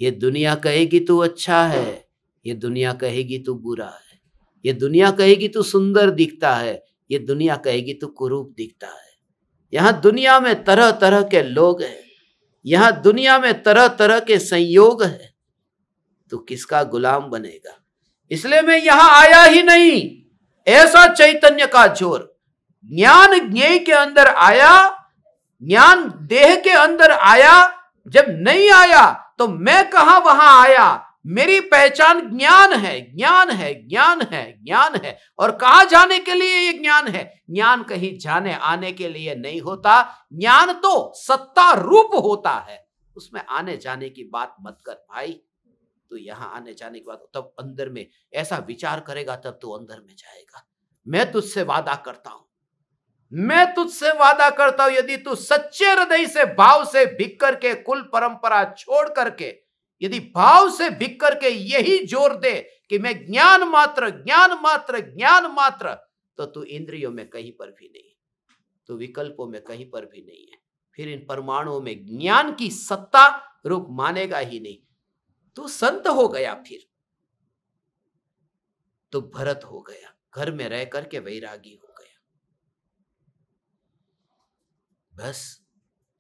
ये दुनिया कहेगी तू अच्छा है ये दुनिया कहेगी तू बुरा है ये दुनिया कहेगी तू सुंदर दिखता है ये दुनिया कहेगी तू कुरूप दिखता है यहाँ दुनिया में तरह तरह के लोग हैं यहाँ दुनिया में तरह तरह के संयोग है तो किसका गुलाम बनेगा इसलिए मैं यहाँ आया ही नहीं ऐसा चैतन्य का जोर ज्ञान ज्ञे के अंदर आया ज्ञान देह के अंदर आया जब नहीं आया तो मैं कहा वहां आया मेरी पहचान ज्ञान है ज्ञान है ज्ञान है ज्ञान है और कहा जाने के लिए ये ज्ञान है ज्ञान कहीं जाने आने के लिए नहीं होता ज्ञान तो सत्ता रूप होता है उसमें आने जाने की बात मत कर भाई तो यहां आने जाने की बात तब अंदर में ऐसा विचार करेगा तब तो अंदर में जाएगा मैं तुझसे वादा करता हूं मैं तुझसे वादा करता हूं यदि तू सच्चे हृदय से भाव से भिग करके कुल परंपरा छोड़ करके यदि भाव से भिग करके यही जोर दे कि मैं ज्ञान मात्र ज्ञान मात्र ज्ञान मात्र तो तू इंद्रियों में कहीं पर भी नहीं तो विकल्पों में कहीं पर भी नहीं है फिर इन परमाणुओं में ज्ञान की सत्ता रूप मानेगा ही नहीं तो संत हो गया फिर तो भरत हो गया घर में रह करके वैरागी हो बस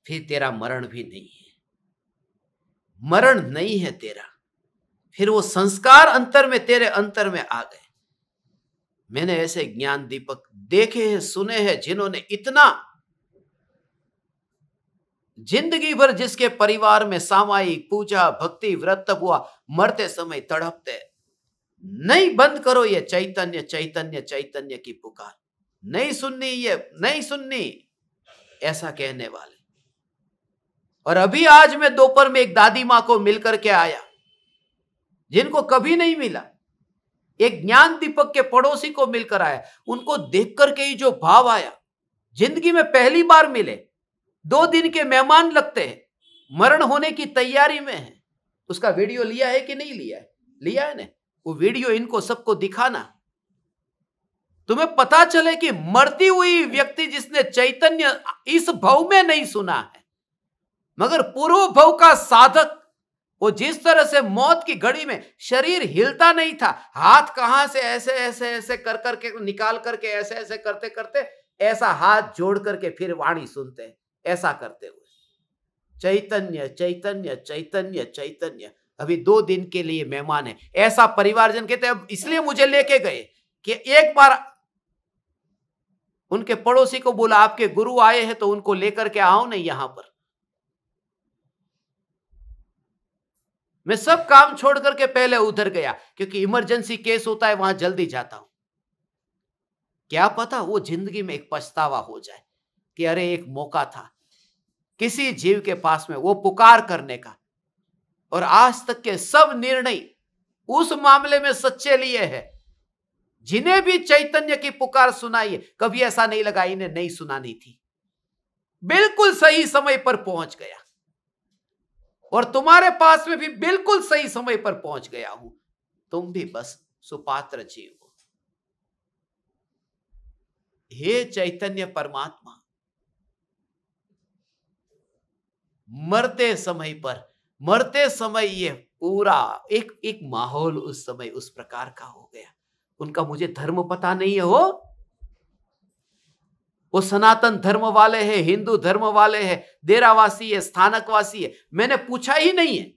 फिर तेरा मरण भी नहीं है मरण नहीं है तेरा फिर वो संस्कार अंतर में तेरे अंतर में आ गए मैंने ऐसे ज्ञान दीपक देखे हैं सुने हैं जिन्होंने इतना जिंदगी भर जिसके परिवार में सामायिक पूजा भक्ति व्रत हुआ मरते समय तड़पते नहीं बंद करो ये चैतन्य चैतन्य चैतन्य की पुकार नहीं सुननी ये नहीं सुननी ऐसा कहने वाले और अभी आज मैं दोपहर में एक दादी माँ को मिलकर के आया जिनको कभी नहीं मिला एक ज्ञान दीपक के पड़ोसी को मिलकर आया उनको देख करके ही जो भाव आया जिंदगी में पहली बार मिले दो दिन के मेहमान लगते हैं मरण होने की तैयारी में है उसका वीडियो लिया है कि नहीं लिया है लिया है ना वो वीडियो इनको सबको दिखाना तुम्हें पता चले कि मरती हुई व्यक्ति जिसने चैतन्य इस भव में नहीं सुना है मगर पूर्व भव का साधक वो जिस तरह से मौत की घड़ी में शरीर हिलता नहीं था हाथ कहां से ऐसे ऐसे ऐसे कर करके निकाल करके ऐसे ऐसे करते करते ऐसा हाथ जोड़ करके फिर वाणी सुनते हैं ऐसा करते हुए चैतन्य चैतन्य चैतन्य चैतन्य अभी दो दिन के लिए मेहमान है ऐसा परिवारजन कहते अब इसलिए मुझे लेके गए कि एक बार उनके पड़ोसी को बोला आपके गुरु आए हैं तो उनको लेकर के आओ नहीं यहां पर मैं सब काम छोड़ करके पहले उधर गया क्योंकि इमरजेंसी केस होता है वहां जल्दी जाता हूं क्या पता वो जिंदगी में एक पछतावा हो जाए कि अरे एक मौका था किसी जीव के पास में वो पुकार करने का और आज तक के सब निर्णय उस मामले में सच्चे लिए हैं जिन्हें भी चैतन्य की पुकार सुनाई कभी ऐसा नहीं लगा इन्हें नहीं सुनानी थी बिल्कुल सही समय पर पहुंच गया और तुम्हारे पास में भी बिल्कुल सही समय पर पहुंच गया हूं तुम भी बस सुपात्र जीव हो हे चैतन्य परमात्मा मरते समय पर मरते समय ये पूरा एक एक माहौल उस समय उस प्रकार का हो गया उनका मुझे धर्म पता नहीं है वो वो सनातन धर्म वाले हैं हिंदू धर्म वाले हैं देरावासी है स्थानकवासी है मैंने पूछा ही नहीं है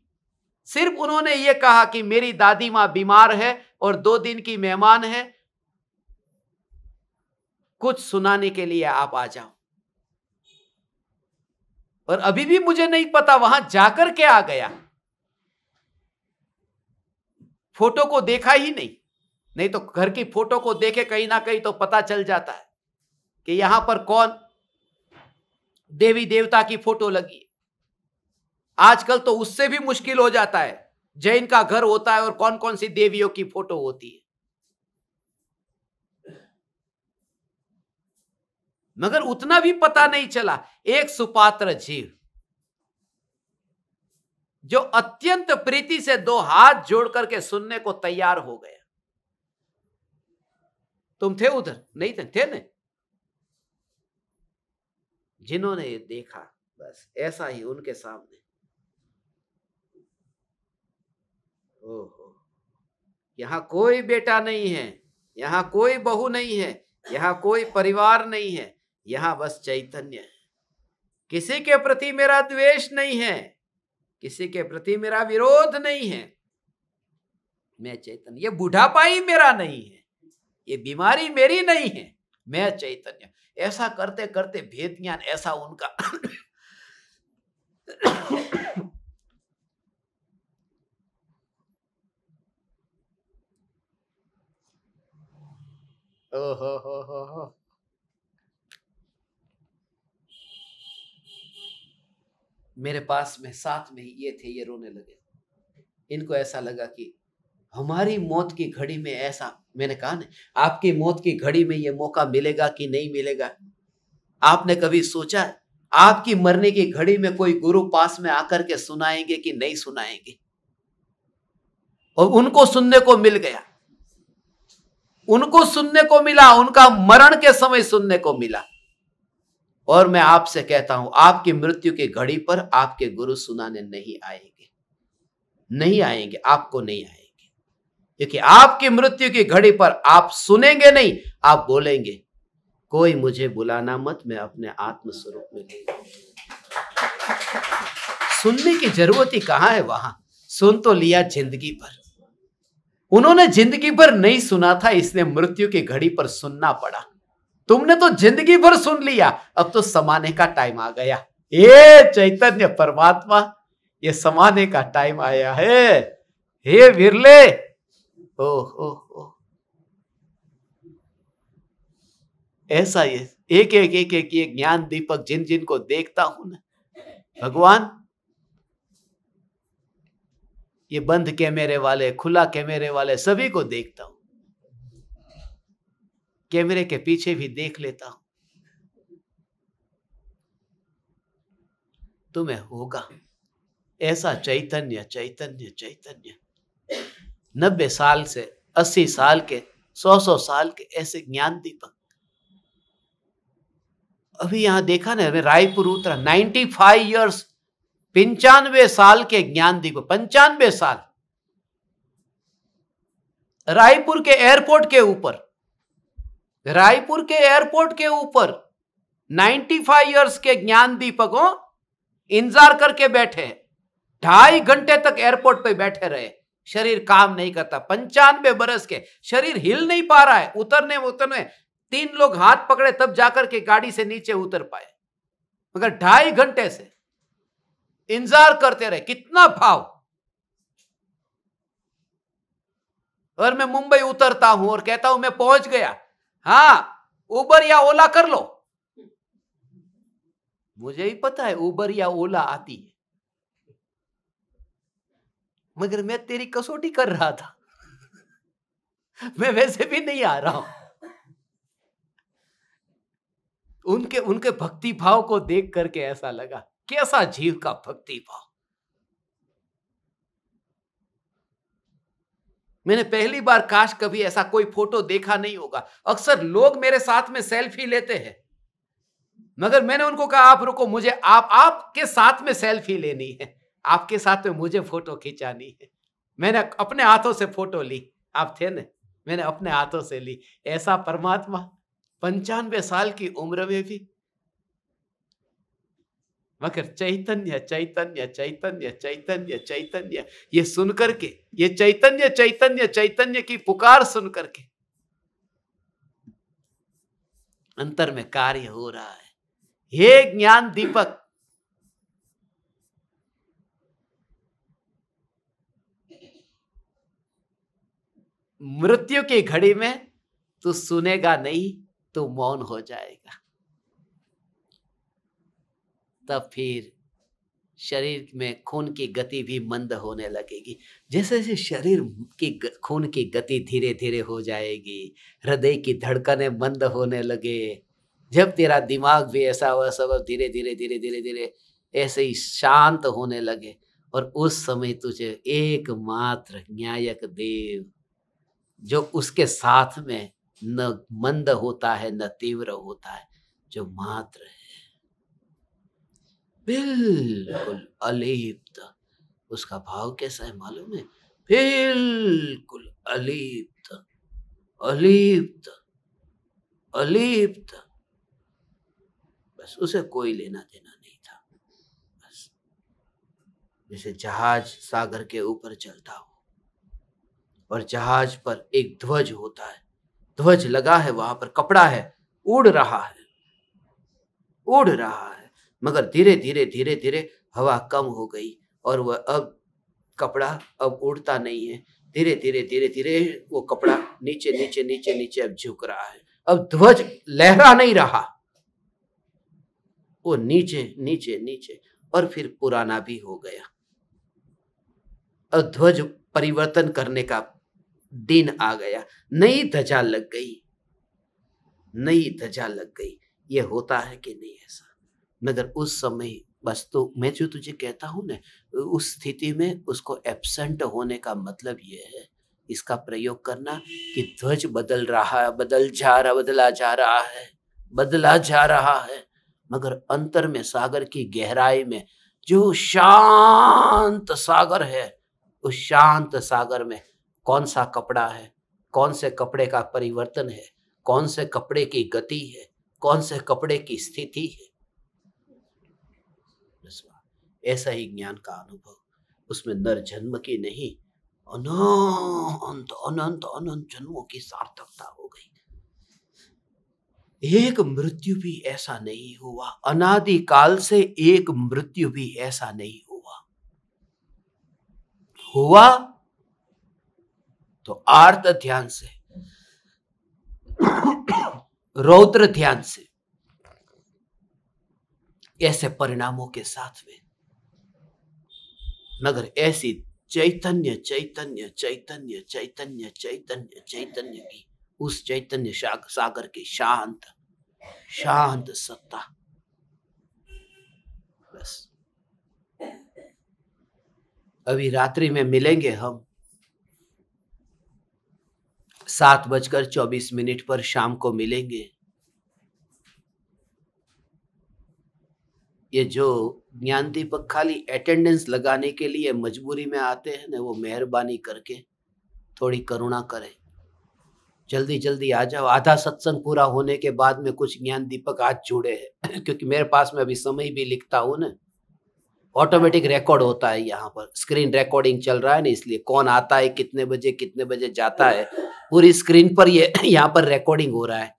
सिर्फ उन्होंने ये कहा कि मेरी दादी माँ बीमार है और दो दिन की मेहमान है कुछ सुनाने के लिए आप आ जाओ और अभी भी मुझे नहीं पता वहां जाकर के आ गया फोटो को देखा ही नहीं नहीं तो घर की फोटो को देखे कहीं ना कहीं तो पता चल जाता है कि यहां पर कौन देवी देवता की फोटो लगी आजकल तो उससे भी मुश्किल हो जाता है जैन का घर होता है और कौन कौन सी देवियों की फोटो होती है मगर उतना भी पता नहीं चला एक सुपात्र जीव जो अत्यंत प्रीति से दो हाथ जोड़ करके सुनने को तैयार हो गया तुम थे उधर नहीं तो थे थे नहीं जिन्होंने ये देखा बस ऐसा ही उनके सामने ओहो यहाँ कोई बेटा नहीं है यहाँ कोई बहू नहीं है यहाँ कोई परिवार नहीं है यहाँ बस चैतन्य है किसी के प्रति मेरा द्वेष नहीं है किसी के प्रति मेरा विरोध नहीं है मैं चैतन्य बुढ़ापा ही मेरा नहीं है ये बीमारी मेरी नहीं है मैं चैतन्य ऐसा करते करते भेद ज्ञान ऐसा उनका ओहो मेरे पास में साथ में ये थे ये रोने लगे इनको ऐसा लगा कि हमारी मौत की घड़ी में ऐसा मैंने कहा ना आपकी मौत की घड़ी में ये मौका मिलेगा कि नहीं मिलेगा आपने कभी सोचा है आपकी मरने की घड़ी में कोई गुरु पास में आकर के सुनाएंगे कि नहीं सुनाएंगे और उनको सुनने को मिल गया उनको सुनने को मिला उनका मरण के समय सुनने को मिला और मैं आपसे कहता हूं आपकी मृत्यु की घड़ी पर आपके गुरु सुनाने नहीं आएंगे नहीं आएंगे आपको नहीं आएंगे क्योंकि आपकी मृत्यु की घड़ी पर आप सुनेंगे नहीं आप बोलेंगे कोई मुझे बुलाना मत मैं अपने आत्म स्वरूप में सुनने की जरूरत ही कहां है वहां सुन तो लिया जिंदगी भर उन्होंने जिंदगी भर नहीं सुना था इसलिए मृत्यु की घड़ी पर सुनना पड़ा तुमने तो जिंदगी भर सुन लिया अब तो समाने का टाइम आ गया ये चैतन्य परमात्मा ये समाने का टाइम आया है हे विरले ओह ओह ओह ऐसा ये एक एक एक एक ये ज्ञान दीपक जिन जिन को देखता हूं ना भगवान ये बंद कैमरे वाले खुला कैमरे वाले सभी को देखता हूं कैमरे के पीछे भी देख लेता हूं तुम्हें होगा ऐसा चैतन्य चैतन्य चैतन्य नब्बे साल से अस्सी साल के सौ सौ साल के ऐसे ज्ञान दीपक अभी यहां देखा ना हमें रायपुर उतरा नाइन्टी फाइव ईयर्स पंचानवे साल के ज्ञान दीपक पंचानवे साल रायपुर के एयरपोर्ट के ऊपर रायपुर के एयरपोर्ट के ऊपर फाइव ईयर्स के ज्ञान दीपकों इंतजार करके बैठे ढाई घंटे तक एयरपोर्ट पर बैठे रहे शरीर काम नहीं करता पंचानवे बरस के शरीर हिल नहीं पा रहा है उतरने उतरने तीन लोग हाथ पकड़े तब जाकर के गाड़ी से नीचे उतर पाए मगर ढाई घंटे से इंतजार करते रहे कितना भाव और मैं मुंबई उतरता हूं और कहता हूं मैं पहुंच गया हाँ उबर या ओला कर लो मुझे ही पता है उबर या ओला आती है मगर मैं तेरी कसौटी कर रहा था मैं वैसे भी नहीं आ रहा हूं उनके उनके भक्ति भाव को देख करके ऐसा लगा कैसा जीव का भक्ति भाव मैंने पहली बार काश कभी ऐसा कोई फोटो देखा नहीं होगा अक्सर लोग मेरे साथ में सेल्फी लेते हैं मगर मैंने उनको कहा आप रुको मुझे आप आपके साथ में सेल्फी लेनी है आपके साथ में मुझे फोटो खिंचानी है मैंने अपने हाथों से फोटो ली आप थे ना मैंने अपने हाथों से ली ऐसा परमात्मा पंचानवे साल की उम्र में भी मगर चैतन्य चैतन्य चैतन्य चैतन्य चैतन्य ये सुन करके ये चैतन्य चैतन्य चैतन्य की पुकार सुन करके अंतर में कार्य हो रहा है हे ज्ञान दीपक मृत्यु की घड़ी में तू सुनेगा नहीं तो मौन हो जाएगा तब फिर शरीर में खून की गति भी मंद होने लगेगी जैसे जैसे शरीर की खून की गति धीरे धीरे हो जाएगी हृदय की धड़कने मंद होने लगे जब तेरा दिमाग भी ऐसा हुआ सब धीरे धीरे धीरे धीरे धीरे ऐसे ही शांत होने लगे और उस समय तुझे एकमात्र न्यायक देव जो उसके साथ में न मंद होता है न तीव्र होता है जो मात्र है बिल्कुल अलिप्त उसका भाव कैसा है मालूम है बिल्कुल अलिप्त अलिप्त अलिप्त बस उसे कोई लेना देना नहीं था बस जैसे जहाज सागर के ऊपर चलता हो और जहाज पर एक ध्वज होता है ध्वज लगा है वहां पर कपड़ा है उड़ रहा है उड़ रहा है मगर धीरे धीरे धीरे धीरे हवा कम हो गई और वह अब कपड़ा अब उड़ता नहीं है धीरे धीरे धीरे धीरे वो कपड़ा नीचे नीचे नीचे नीचे अब झुक रहा है अब ध्वज लहरा नहीं रहा वो नीचे नीचे नीचे और फिर पुराना भी हो गया अब ध्वज परिवर्तन करने का दिन आ गया नई धजा लग गई नई धजा लग गई ये होता है कि नहीं ऐसा मगर उस समय बस तो मैं जो तुझे कहता हूं ना उस स्थिति में उसको एबसेंट होने का मतलब यह है इसका प्रयोग करना कि ध्वज बदल रहा है बदल जा रहा बदला जा रहा है बदला जा रहा है मगर अंतर में सागर की गहराई में जो शांत सागर है उस शांत सागर में कौन सा कपड़ा है कौन से कपड़े का परिवर्तन है कौन से कपड़े की गति है कौन से कपड़े की स्थिति है ऐसा ही ज्ञान का अनुभव उसमें नर जन्म की नहीं अनंत अनंत अनंत जन्मों की सार्थकता हो गई एक मृत्यु भी ऐसा नहीं हुआ अनादि काल से एक मृत्यु भी ऐसा नहीं हुआ हुआ तो आर्त ध्यान से रौद्र ध्यान से ऐसे परिणामों के साथ में मगर ऐसी चैतन्य चैतन्य चैतन्य चैतन्य चैतन्य चैतन्य की उस चैतन्य सागर की शांत शांत सत्ता बस अभी रात्रि में मिलेंगे हम सात बजकर चौबीस मिनट पर शाम को मिलेंगे ये जो ज्ञान दीपक खाली अटेंडेंस लगाने के लिए मजबूरी में आते हैं ना वो मेहरबानी करके थोड़ी करुणा करें जल्दी जल्दी आ जाओ आधा सत्संग पूरा होने के बाद में कुछ ज्ञान दीपक आज जुड़े हैं क्योंकि मेरे पास में अभी समय भी लिखता हूँ ना ऑटोमेटिक रिकॉर्ड होता है यहाँ पर स्क्रीन रिकॉर्डिंग चल रहा है ना इसलिए कौन आता है कितने बजे कितने बजे जाता है पूरी स्क्रीन पर ये यहाँ पर रिकॉर्डिंग हो रहा है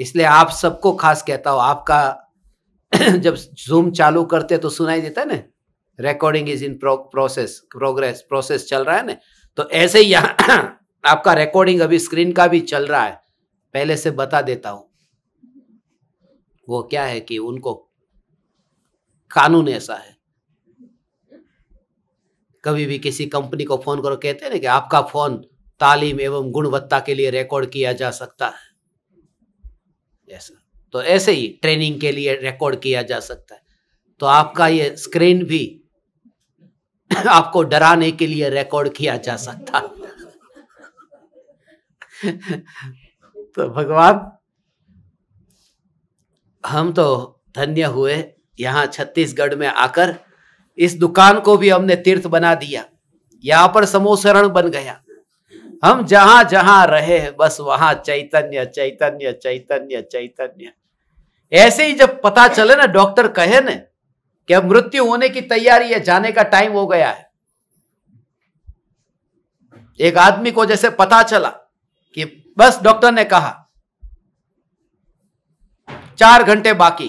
इसलिए आप सबको खास कहता हूँ आपका जब जूम चालू करते तो सुनाई देता है ना recording is in process progress process चल रहा है ना तो ऐसे ही यहाँ आपका रिकॉर्डिंग अभी स्क्रीन का भी चल रहा है पहले से बता देता हूं वो क्या है कि उनको कानून ऐसा है कभी भी किसी कंपनी को फोन करो कहते हैं ना कि आपका फोन तालीम एवं गुणवत्ता के लिए रिकॉर्ड किया जा सकता है ऐसा तो ऐसे ही ट्रेनिंग के लिए रिकॉर्ड किया जा सकता है तो आपका ये स्क्रीन भी आपको डराने के लिए रिकॉर्ड किया जा सकता तो भगवान हम तो धन्य हुए यहाँ छत्तीसगढ़ में आकर इस दुकान को भी हमने तीर्थ बना दिया यहाँ पर समोसरण बन गया हम जहां जहां रहे बस वहां चैतन्य चैतन्य चैतन्य चैतन्य ऐसे ही जब पता चले ना डॉक्टर कहे ना कि अब मृत्यु होने की तैयारी है जाने का टाइम हो गया है एक आदमी को जैसे पता चला कि बस डॉक्टर ने कहा चार घंटे बाकी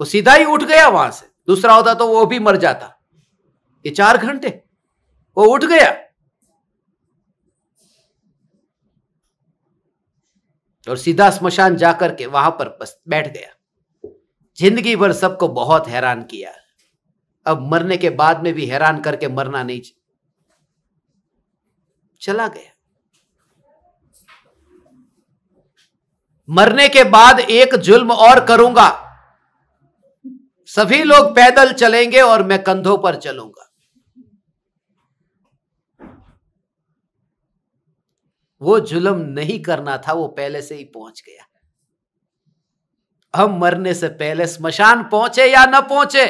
वो सीधा ही उठ गया वहां से दूसरा होता तो वो भी मर जाता ये चार घंटे वो उठ गया और सीधा स्मशान जाकर के वहां पर बस बैठ गया जिंदगी भर सबको बहुत हैरान किया अब मरने के बाद में भी हैरान करके मरना नहीं चला गया मरने के बाद एक जुल्म और करूंगा सभी लोग पैदल चलेंगे और मैं कंधों पर चलूंगा वो जुलम नहीं करना था वो पहले से ही पहुंच गया हम मरने से पहले स्मशान पहुंचे या न पहुंचे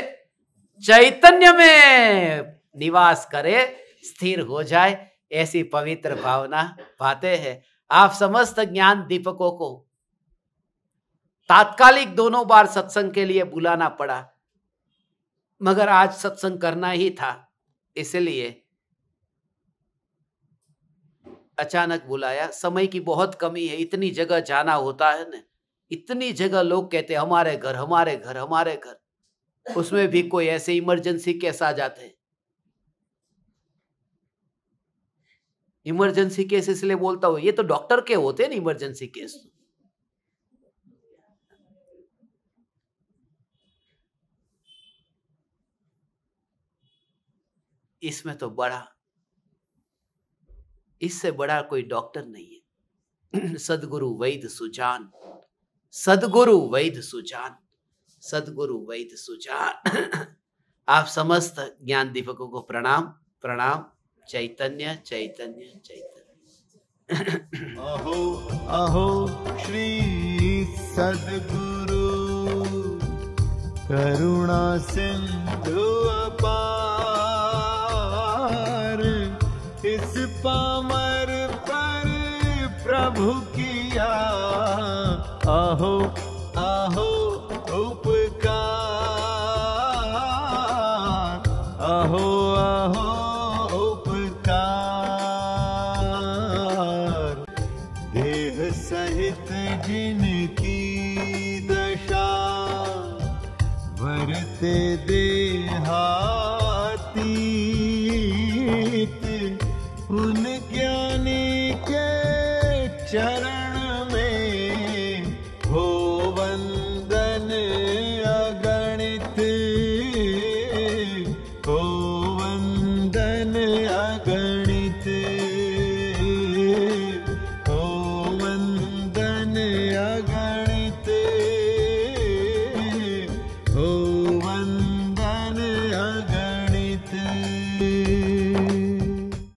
चैतन्य में निवास करे स्थिर हो जाए ऐसी पवित्र भावना बातें हैं आप समस्त ज्ञान दीपकों को तात्कालिक दोनों बार सत्संग के लिए बुलाना पड़ा मगर आज सत्संग करना ही था इसलिए अचानक बुलाया समय की बहुत कमी है इतनी जगह जाना होता है ना इतनी जगह लोग कहते हमारे घर हमारे घर हमारे घर उसमें भी कोई ऐसे इमरजेंसी केस आ जाते हैं इमरजेंसी केस इसलिए बोलता हूँ ये तो डॉक्टर के होते हैं ना इमरजेंसी केस इसमें तो बड़ा इससे बड़ा कोई डॉक्टर नहीं है सदगुरु वैद सुजान सदगुरु वैद्य सुजान सदगुरु वैद सुजान आप समस्त ज्ञान दीपकों को प्रणाम प्रणाम चैतन्य चैतन्य चैतन्य अहो अहो श्री सदगुरु करुणा सिंधु अपार कमर पर प्रभु किया आहो आहो